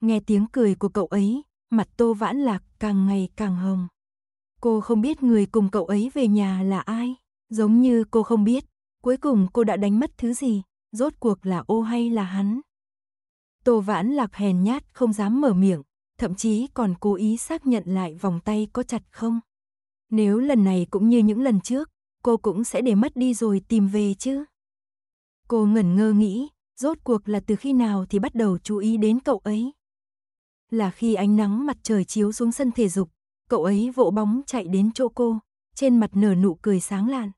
Speaker 1: Nghe tiếng cười của cậu ấy, mặt Tô Vãn Lạc càng ngày càng hồng. Cô không biết người cùng cậu ấy về nhà là ai. Giống như cô không biết, cuối cùng cô đã đánh mất thứ gì, rốt cuộc là ô hay là hắn. Tô vãn lạc hèn nhát không dám mở miệng, thậm chí còn cố ý xác nhận lại vòng tay có chặt không. Nếu lần này cũng như những lần trước, cô cũng sẽ để mất đi rồi tìm về chứ. Cô ngẩn ngơ nghĩ, rốt cuộc là từ khi nào thì bắt đầu chú ý đến cậu ấy. Là khi ánh nắng mặt trời chiếu xuống sân thể dục, cậu ấy vỗ bóng chạy đến chỗ cô, trên mặt nở nụ cười sáng lạn.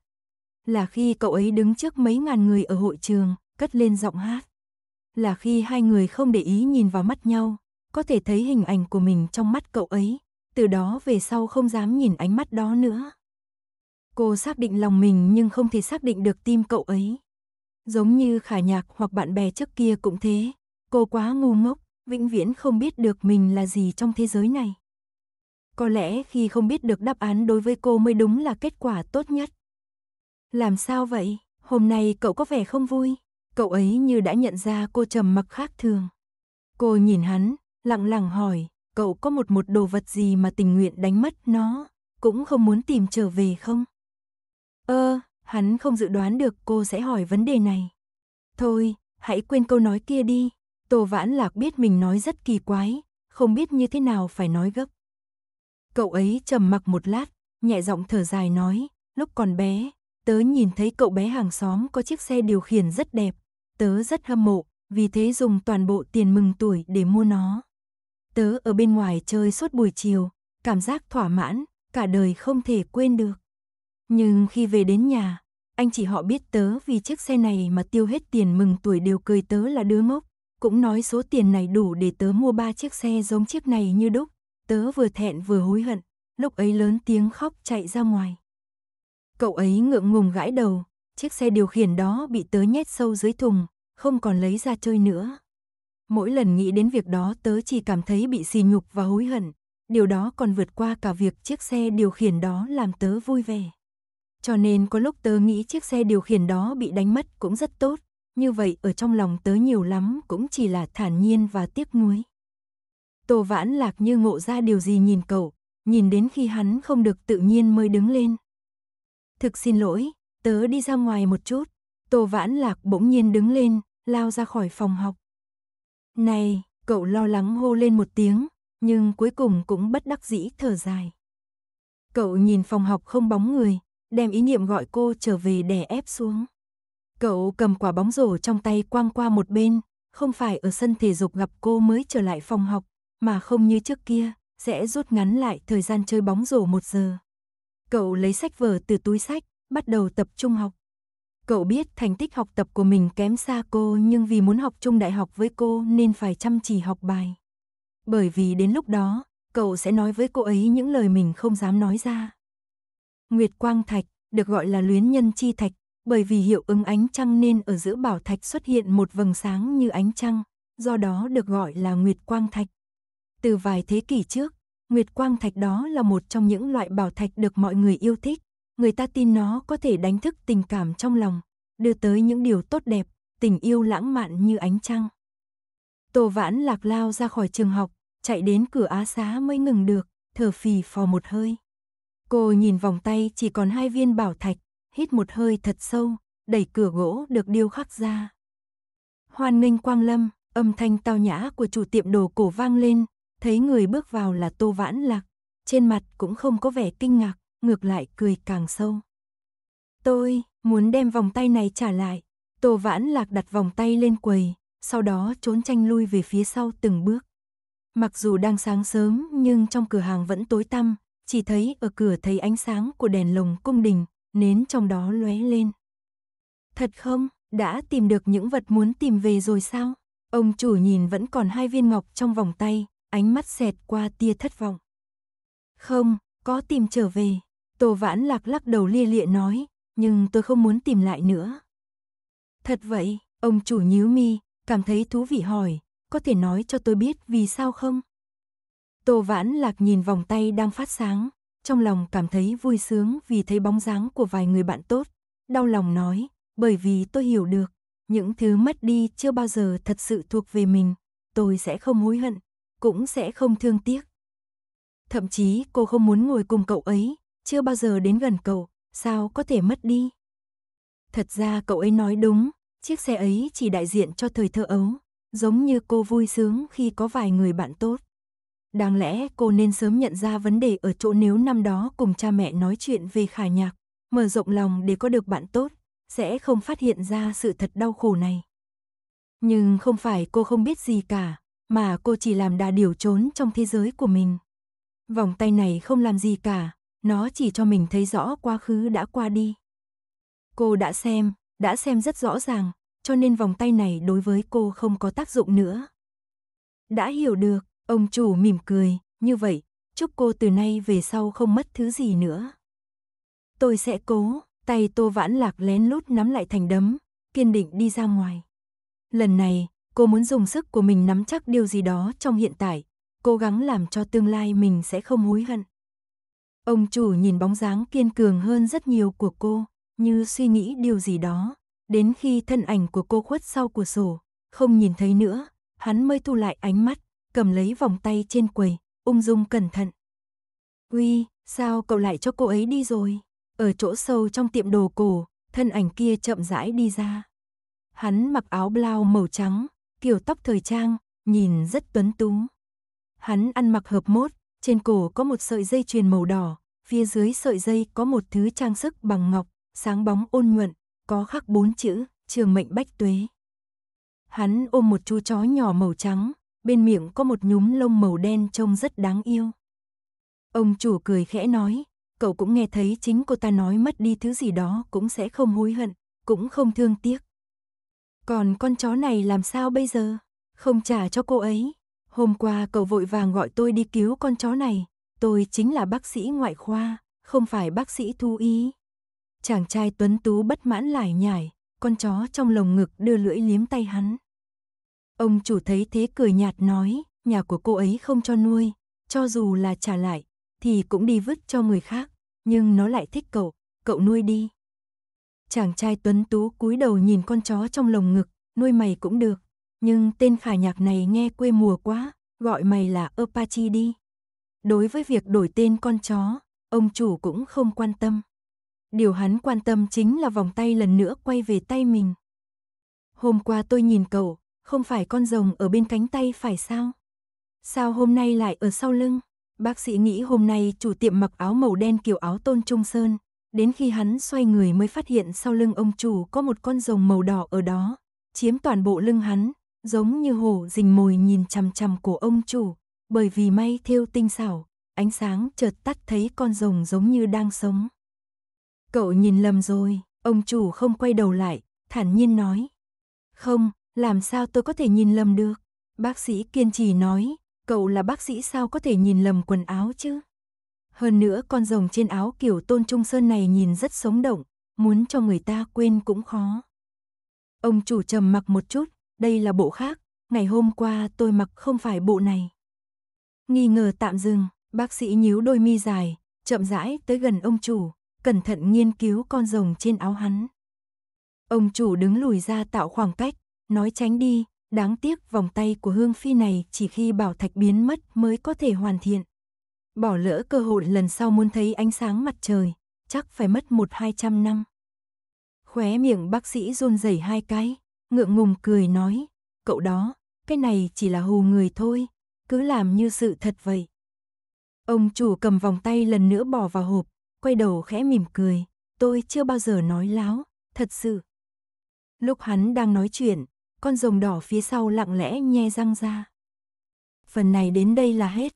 Speaker 1: Là khi cậu ấy đứng trước mấy ngàn người ở hội trường, cất lên giọng hát. Là khi hai người không để ý nhìn vào mắt nhau, có thể thấy hình ảnh của mình trong mắt cậu ấy, từ đó về sau không dám nhìn ánh mắt đó nữa. Cô xác định lòng mình nhưng không thể xác định được tim cậu ấy. Giống như khả nhạc hoặc bạn bè trước kia cũng thế, cô quá ngu ngốc, vĩnh viễn không biết được mình là gì trong thế giới này. Có lẽ khi không biết được đáp án đối với cô mới đúng là kết quả tốt nhất. Làm sao vậy? Hôm nay cậu có vẻ không vui. Cậu ấy như đã nhận ra cô trầm mặc khác thường. Cô nhìn hắn, lặng lặng hỏi, cậu có một một đồ vật gì mà tình nguyện đánh mất nó, cũng không muốn tìm trở về không? Ơ, ờ, hắn không dự đoán được cô sẽ hỏi vấn đề này. Thôi, hãy quên câu nói kia đi. Tô Vãn Lạc biết mình nói rất kỳ quái, không biết như thế nào phải nói gấp. Cậu ấy trầm mặc một lát, nhẹ giọng thở dài nói, lúc còn bé, Tớ nhìn thấy cậu bé hàng xóm có chiếc xe điều khiển rất đẹp, tớ rất hâm mộ, vì thế dùng toàn bộ tiền mừng tuổi để mua nó. Tớ ở bên ngoài chơi suốt buổi chiều, cảm giác thỏa mãn, cả đời không thể quên được. Nhưng khi về đến nhà, anh chị họ biết tớ vì chiếc xe này mà tiêu hết tiền mừng tuổi đều cười tớ là đứa ngốc, cũng nói số tiền này đủ để tớ mua ba chiếc xe giống chiếc này như đúc. Tớ vừa thẹn vừa hối hận, lúc ấy lớn tiếng khóc chạy ra ngoài. Cậu ấy ngượng ngùng gãi đầu, chiếc xe điều khiển đó bị tớ nhét sâu dưới thùng, không còn lấy ra chơi nữa. Mỗi lần nghĩ đến việc đó tớ chỉ cảm thấy bị xì nhục và hối hận, điều đó còn vượt qua cả việc chiếc xe điều khiển đó làm tớ vui vẻ. Cho nên có lúc tớ nghĩ chiếc xe điều khiển đó bị đánh mất cũng rất tốt, như vậy ở trong lòng tớ nhiều lắm cũng chỉ là thản nhiên và tiếc nuối. Tô vãn lạc như ngộ ra điều gì nhìn cậu, nhìn đến khi hắn không được tự nhiên mới đứng lên. Thực xin lỗi, tớ đi ra ngoài một chút. Tô Vãn Lạc bỗng nhiên đứng lên, lao ra khỏi phòng học. Này, cậu lo lắng hô lên một tiếng, nhưng cuối cùng cũng bất đắc dĩ thở dài. Cậu nhìn phòng học không bóng người, đem ý niệm gọi cô trở về đè ép xuống. Cậu cầm quả bóng rổ trong tay quang qua một bên, không phải ở sân thể dục gặp cô mới trở lại phòng học, mà không như trước kia, sẽ rút ngắn lại thời gian chơi bóng rổ một giờ. Cậu lấy sách vở từ túi sách, bắt đầu tập trung học. Cậu biết thành tích học tập của mình kém xa cô nhưng vì muốn học chung đại học với cô nên phải chăm chỉ học bài. Bởi vì đến lúc đó, cậu sẽ nói với cô ấy những lời mình không dám nói ra. Nguyệt Quang Thạch, được gọi là luyến nhân chi thạch, bởi vì hiệu ứng ánh trăng nên ở giữa bảo thạch xuất hiện một vầng sáng như ánh trăng, do đó được gọi là Nguyệt Quang Thạch. Từ vài thế kỷ trước, Nguyệt quang thạch đó là một trong những loại bảo thạch được mọi người yêu thích. Người ta tin nó có thể đánh thức tình cảm trong lòng, đưa tới những điều tốt đẹp, tình yêu lãng mạn như ánh trăng. Tô Vãn Lạc lao ra khỏi trường học, chạy đến cửa á xá mới ngừng được, thở phì phò một hơi. Cô nhìn vòng tay chỉ còn hai viên bảo thạch, hít một hơi thật sâu, đẩy cửa gỗ được điêu khắc ra. Hoan nghênh quang lâm, âm thanh tao nhã của chủ tiệm đồ cổ vang lên, thấy người bước vào là Tô Vãn Lạc, trên mặt cũng không có vẻ kinh ngạc, ngược lại cười càng sâu. Tôi muốn đem vòng tay này trả lại. Tô Vãn Lạc đặt vòng tay lên quầy, sau đó trốn tranh lui về phía sau từng bước. Mặc dù đang sáng sớm nhưng trong cửa hàng vẫn tối tăm, chỉ thấy ở cửa thấy ánh sáng của đèn lồng cung đình, nến trong đó lóe lên. Thật không, đã tìm được những vật muốn tìm về rồi sao? Ông chủ nhìn vẫn còn hai viên ngọc trong vòng tay, ánh mắt xẹt qua tia thất vọng. Không, có tìm trở về. Tô Vãn Lạc lắc đầu lia lịa nói, nhưng tôi không muốn tìm lại nữa. Thật vậy, ông chủ nhíu mi, cảm thấy thú vị hỏi, có thể nói cho tôi biết vì sao không? Tô Vãn Lạc nhìn vòng tay đang phát sáng, trong lòng cảm thấy vui sướng vì thấy bóng dáng của vài người bạn tốt, đau lòng nói, bởi vì tôi hiểu được, những thứ mất đi chưa bao giờ thật sự thuộc về mình, tôi sẽ không hối hận, cũng sẽ không thương tiếc. Thậm chí cô không muốn ngồi cùng cậu ấy, chưa bao giờ đến gần cậu, sao có thể mất đi. Thật ra cậu ấy nói đúng, chiếc xe ấy chỉ đại diện cho thời thơ ấu, giống như cô vui sướng khi có vài người bạn tốt. Đáng lẽ cô nên sớm nhận ra vấn đề ở chỗ nếu năm đó cùng cha mẹ nói chuyện về khả nhạc, mở rộng lòng để có được bạn tốt, sẽ không phát hiện ra sự thật đau khổ này. Nhưng không phải cô không biết gì cả, mà cô chỉ làm đà điều trốn trong thế giới của mình. Vòng tay này không làm gì cả, nó chỉ cho mình thấy rõ quá khứ đã qua đi. Cô đã xem, đã xem rất rõ ràng, cho nên vòng tay này đối với cô không có tác dụng nữa. Đã hiểu được, ông chủ mỉm cười, như vậy, chúc cô từ nay về sau không mất thứ gì nữa. Tôi sẽ cố, tay Tô Vãn Lạc lén lút nắm lại thành đấm, kiên định đi ra ngoài. Lần này, Cô muốn dùng sức của mình nắm chắc điều gì đó trong hiện tại, cố gắng làm cho tương lai mình sẽ không hối hận. Ông chủ nhìn bóng dáng kiên cường hơn rất nhiều của cô, như suy nghĩ điều gì đó, đến khi thân ảnh của cô khuất sau cửa sổ, không nhìn thấy nữa, hắn mới thu lại ánh mắt, cầm lấy vòng tay trên quầy, ung dung cẩn thận. "Uy, sao cậu lại cho cô ấy đi rồi?" Ở chỗ sâu trong tiệm đồ cổ, thân ảnh kia chậm rãi đi ra. Hắn mặc áo blau màu trắng, kiểu tóc thời trang, nhìn rất tuấn tú. Hắn ăn mặc hợp mốt, trên cổ có một sợi dây chuyền màu đỏ, phía dưới sợi dây có một thứ trang sức bằng ngọc, sáng bóng ôn nhuận, có khắc bốn chữ, trường mệnh bách tuế. Hắn ôm một chú chó nhỏ màu trắng, bên miệng có một nhúm lông màu đen trông rất đáng yêu. Ông chủ cười khẽ nói, cậu cũng nghe thấy chính cô ta nói mất đi thứ gì đó cũng sẽ không hối hận, cũng không thương tiếc. Còn con chó này làm sao bây giờ? Không trả cho cô ấy. Hôm qua cậu vội vàng gọi tôi đi cứu con chó này. Tôi chính là bác sĩ ngoại khoa, không phải bác sĩ thu y. Chàng trai tuấn tú bất mãn lải nhải, con chó trong lồng ngực đưa lưỡi liếm tay hắn. Ông chủ thấy thế cười nhạt nói, nhà của cô ấy không cho nuôi, cho dù là trả lại, thì cũng đi vứt cho người khác, nhưng nó lại thích cậu, cậu nuôi đi. Chàng trai tuấn tú cúi đầu nhìn con chó trong lồng ngực, nuôi mày cũng được. Nhưng tên khả nhạc này nghe quê mùa quá, gọi mày là Apache đi. Đối với việc đổi tên con chó, ông chủ cũng không quan tâm. Điều hắn quan tâm chính là vòng tay lần nữa quay về tay mình. Hôm qua tôi nhìn cậu, không phải con rồng ở bên cánh tay phải sao? Sao hôm nay lại ở sau lưng? Bác sĩ nghĩ hôm nay chủ tiệm mặc áo màu đen kiểu áo tôn trung sơn, đến khi hắn xoay người mới phát hiện sau lưng ông chủ có một con rồng màu đỏ ở đó, chiếm toàn bộ lưng hắn, giống như hổ rình mồi nhìn chằm chằm của ông chủ, bởi vì may thêu tinh xảo, ánh sáng chợt tắt thấy con rồng giống như đang sống. Cậu nhìn lầm rồi, ông chủ không quay đầu lại, thản nhiên nói. Không, làm sao tôi có thể nhìn lầm được? Bác sĩ kiên trì nói, cậu là bác sĩ sao có thể nhìn lầm quần áo chứ? Hơn nữa con rồng trên áo kiểu tôn trung sơn này nhìn rất sống động, muốn cho người ta quên cũng khó. Ông chủ trầm mặc một chút, đây là bộ khác, ngày hôm qua tôi mặc không phải bộ này. Nghi ngờ tạm dừng, bác sĩ nhíu đôi mi dài, chậm rãi tới gần ông chủ, cẩn thận nghiên cứu con rồng trên áo hắn. Ông chủ đứng lùi ra tạo khoảng cách, nói tránh đi, đáng tiếc vòng tay của Hương Phi này chỉ khi bảo thạch biến mất mới có thể hoàn thiện. Bỏ lỡ cơ hội lần sau muốn thấy ánh sáng mặt trời, chắc phải mất một hai trăm năm. Khóe miệng bác sĩ run rẩy hai cái, ngượng ngùng cười nói, cậu đó, cái này chỉ là hù người thôi, cứ làm như sự thật vậy. Ông chủ cầm vòng tay lần nữa bỏ vào hộp, quay đầu khẽ mỉm cười, tôi chưa bao giờ nói láo, thật sự. Lúc hắn đang nói chuyện, con rồng đỏ phía sau lặng lẽ nhe răng ra. Phần này đến đây là hết.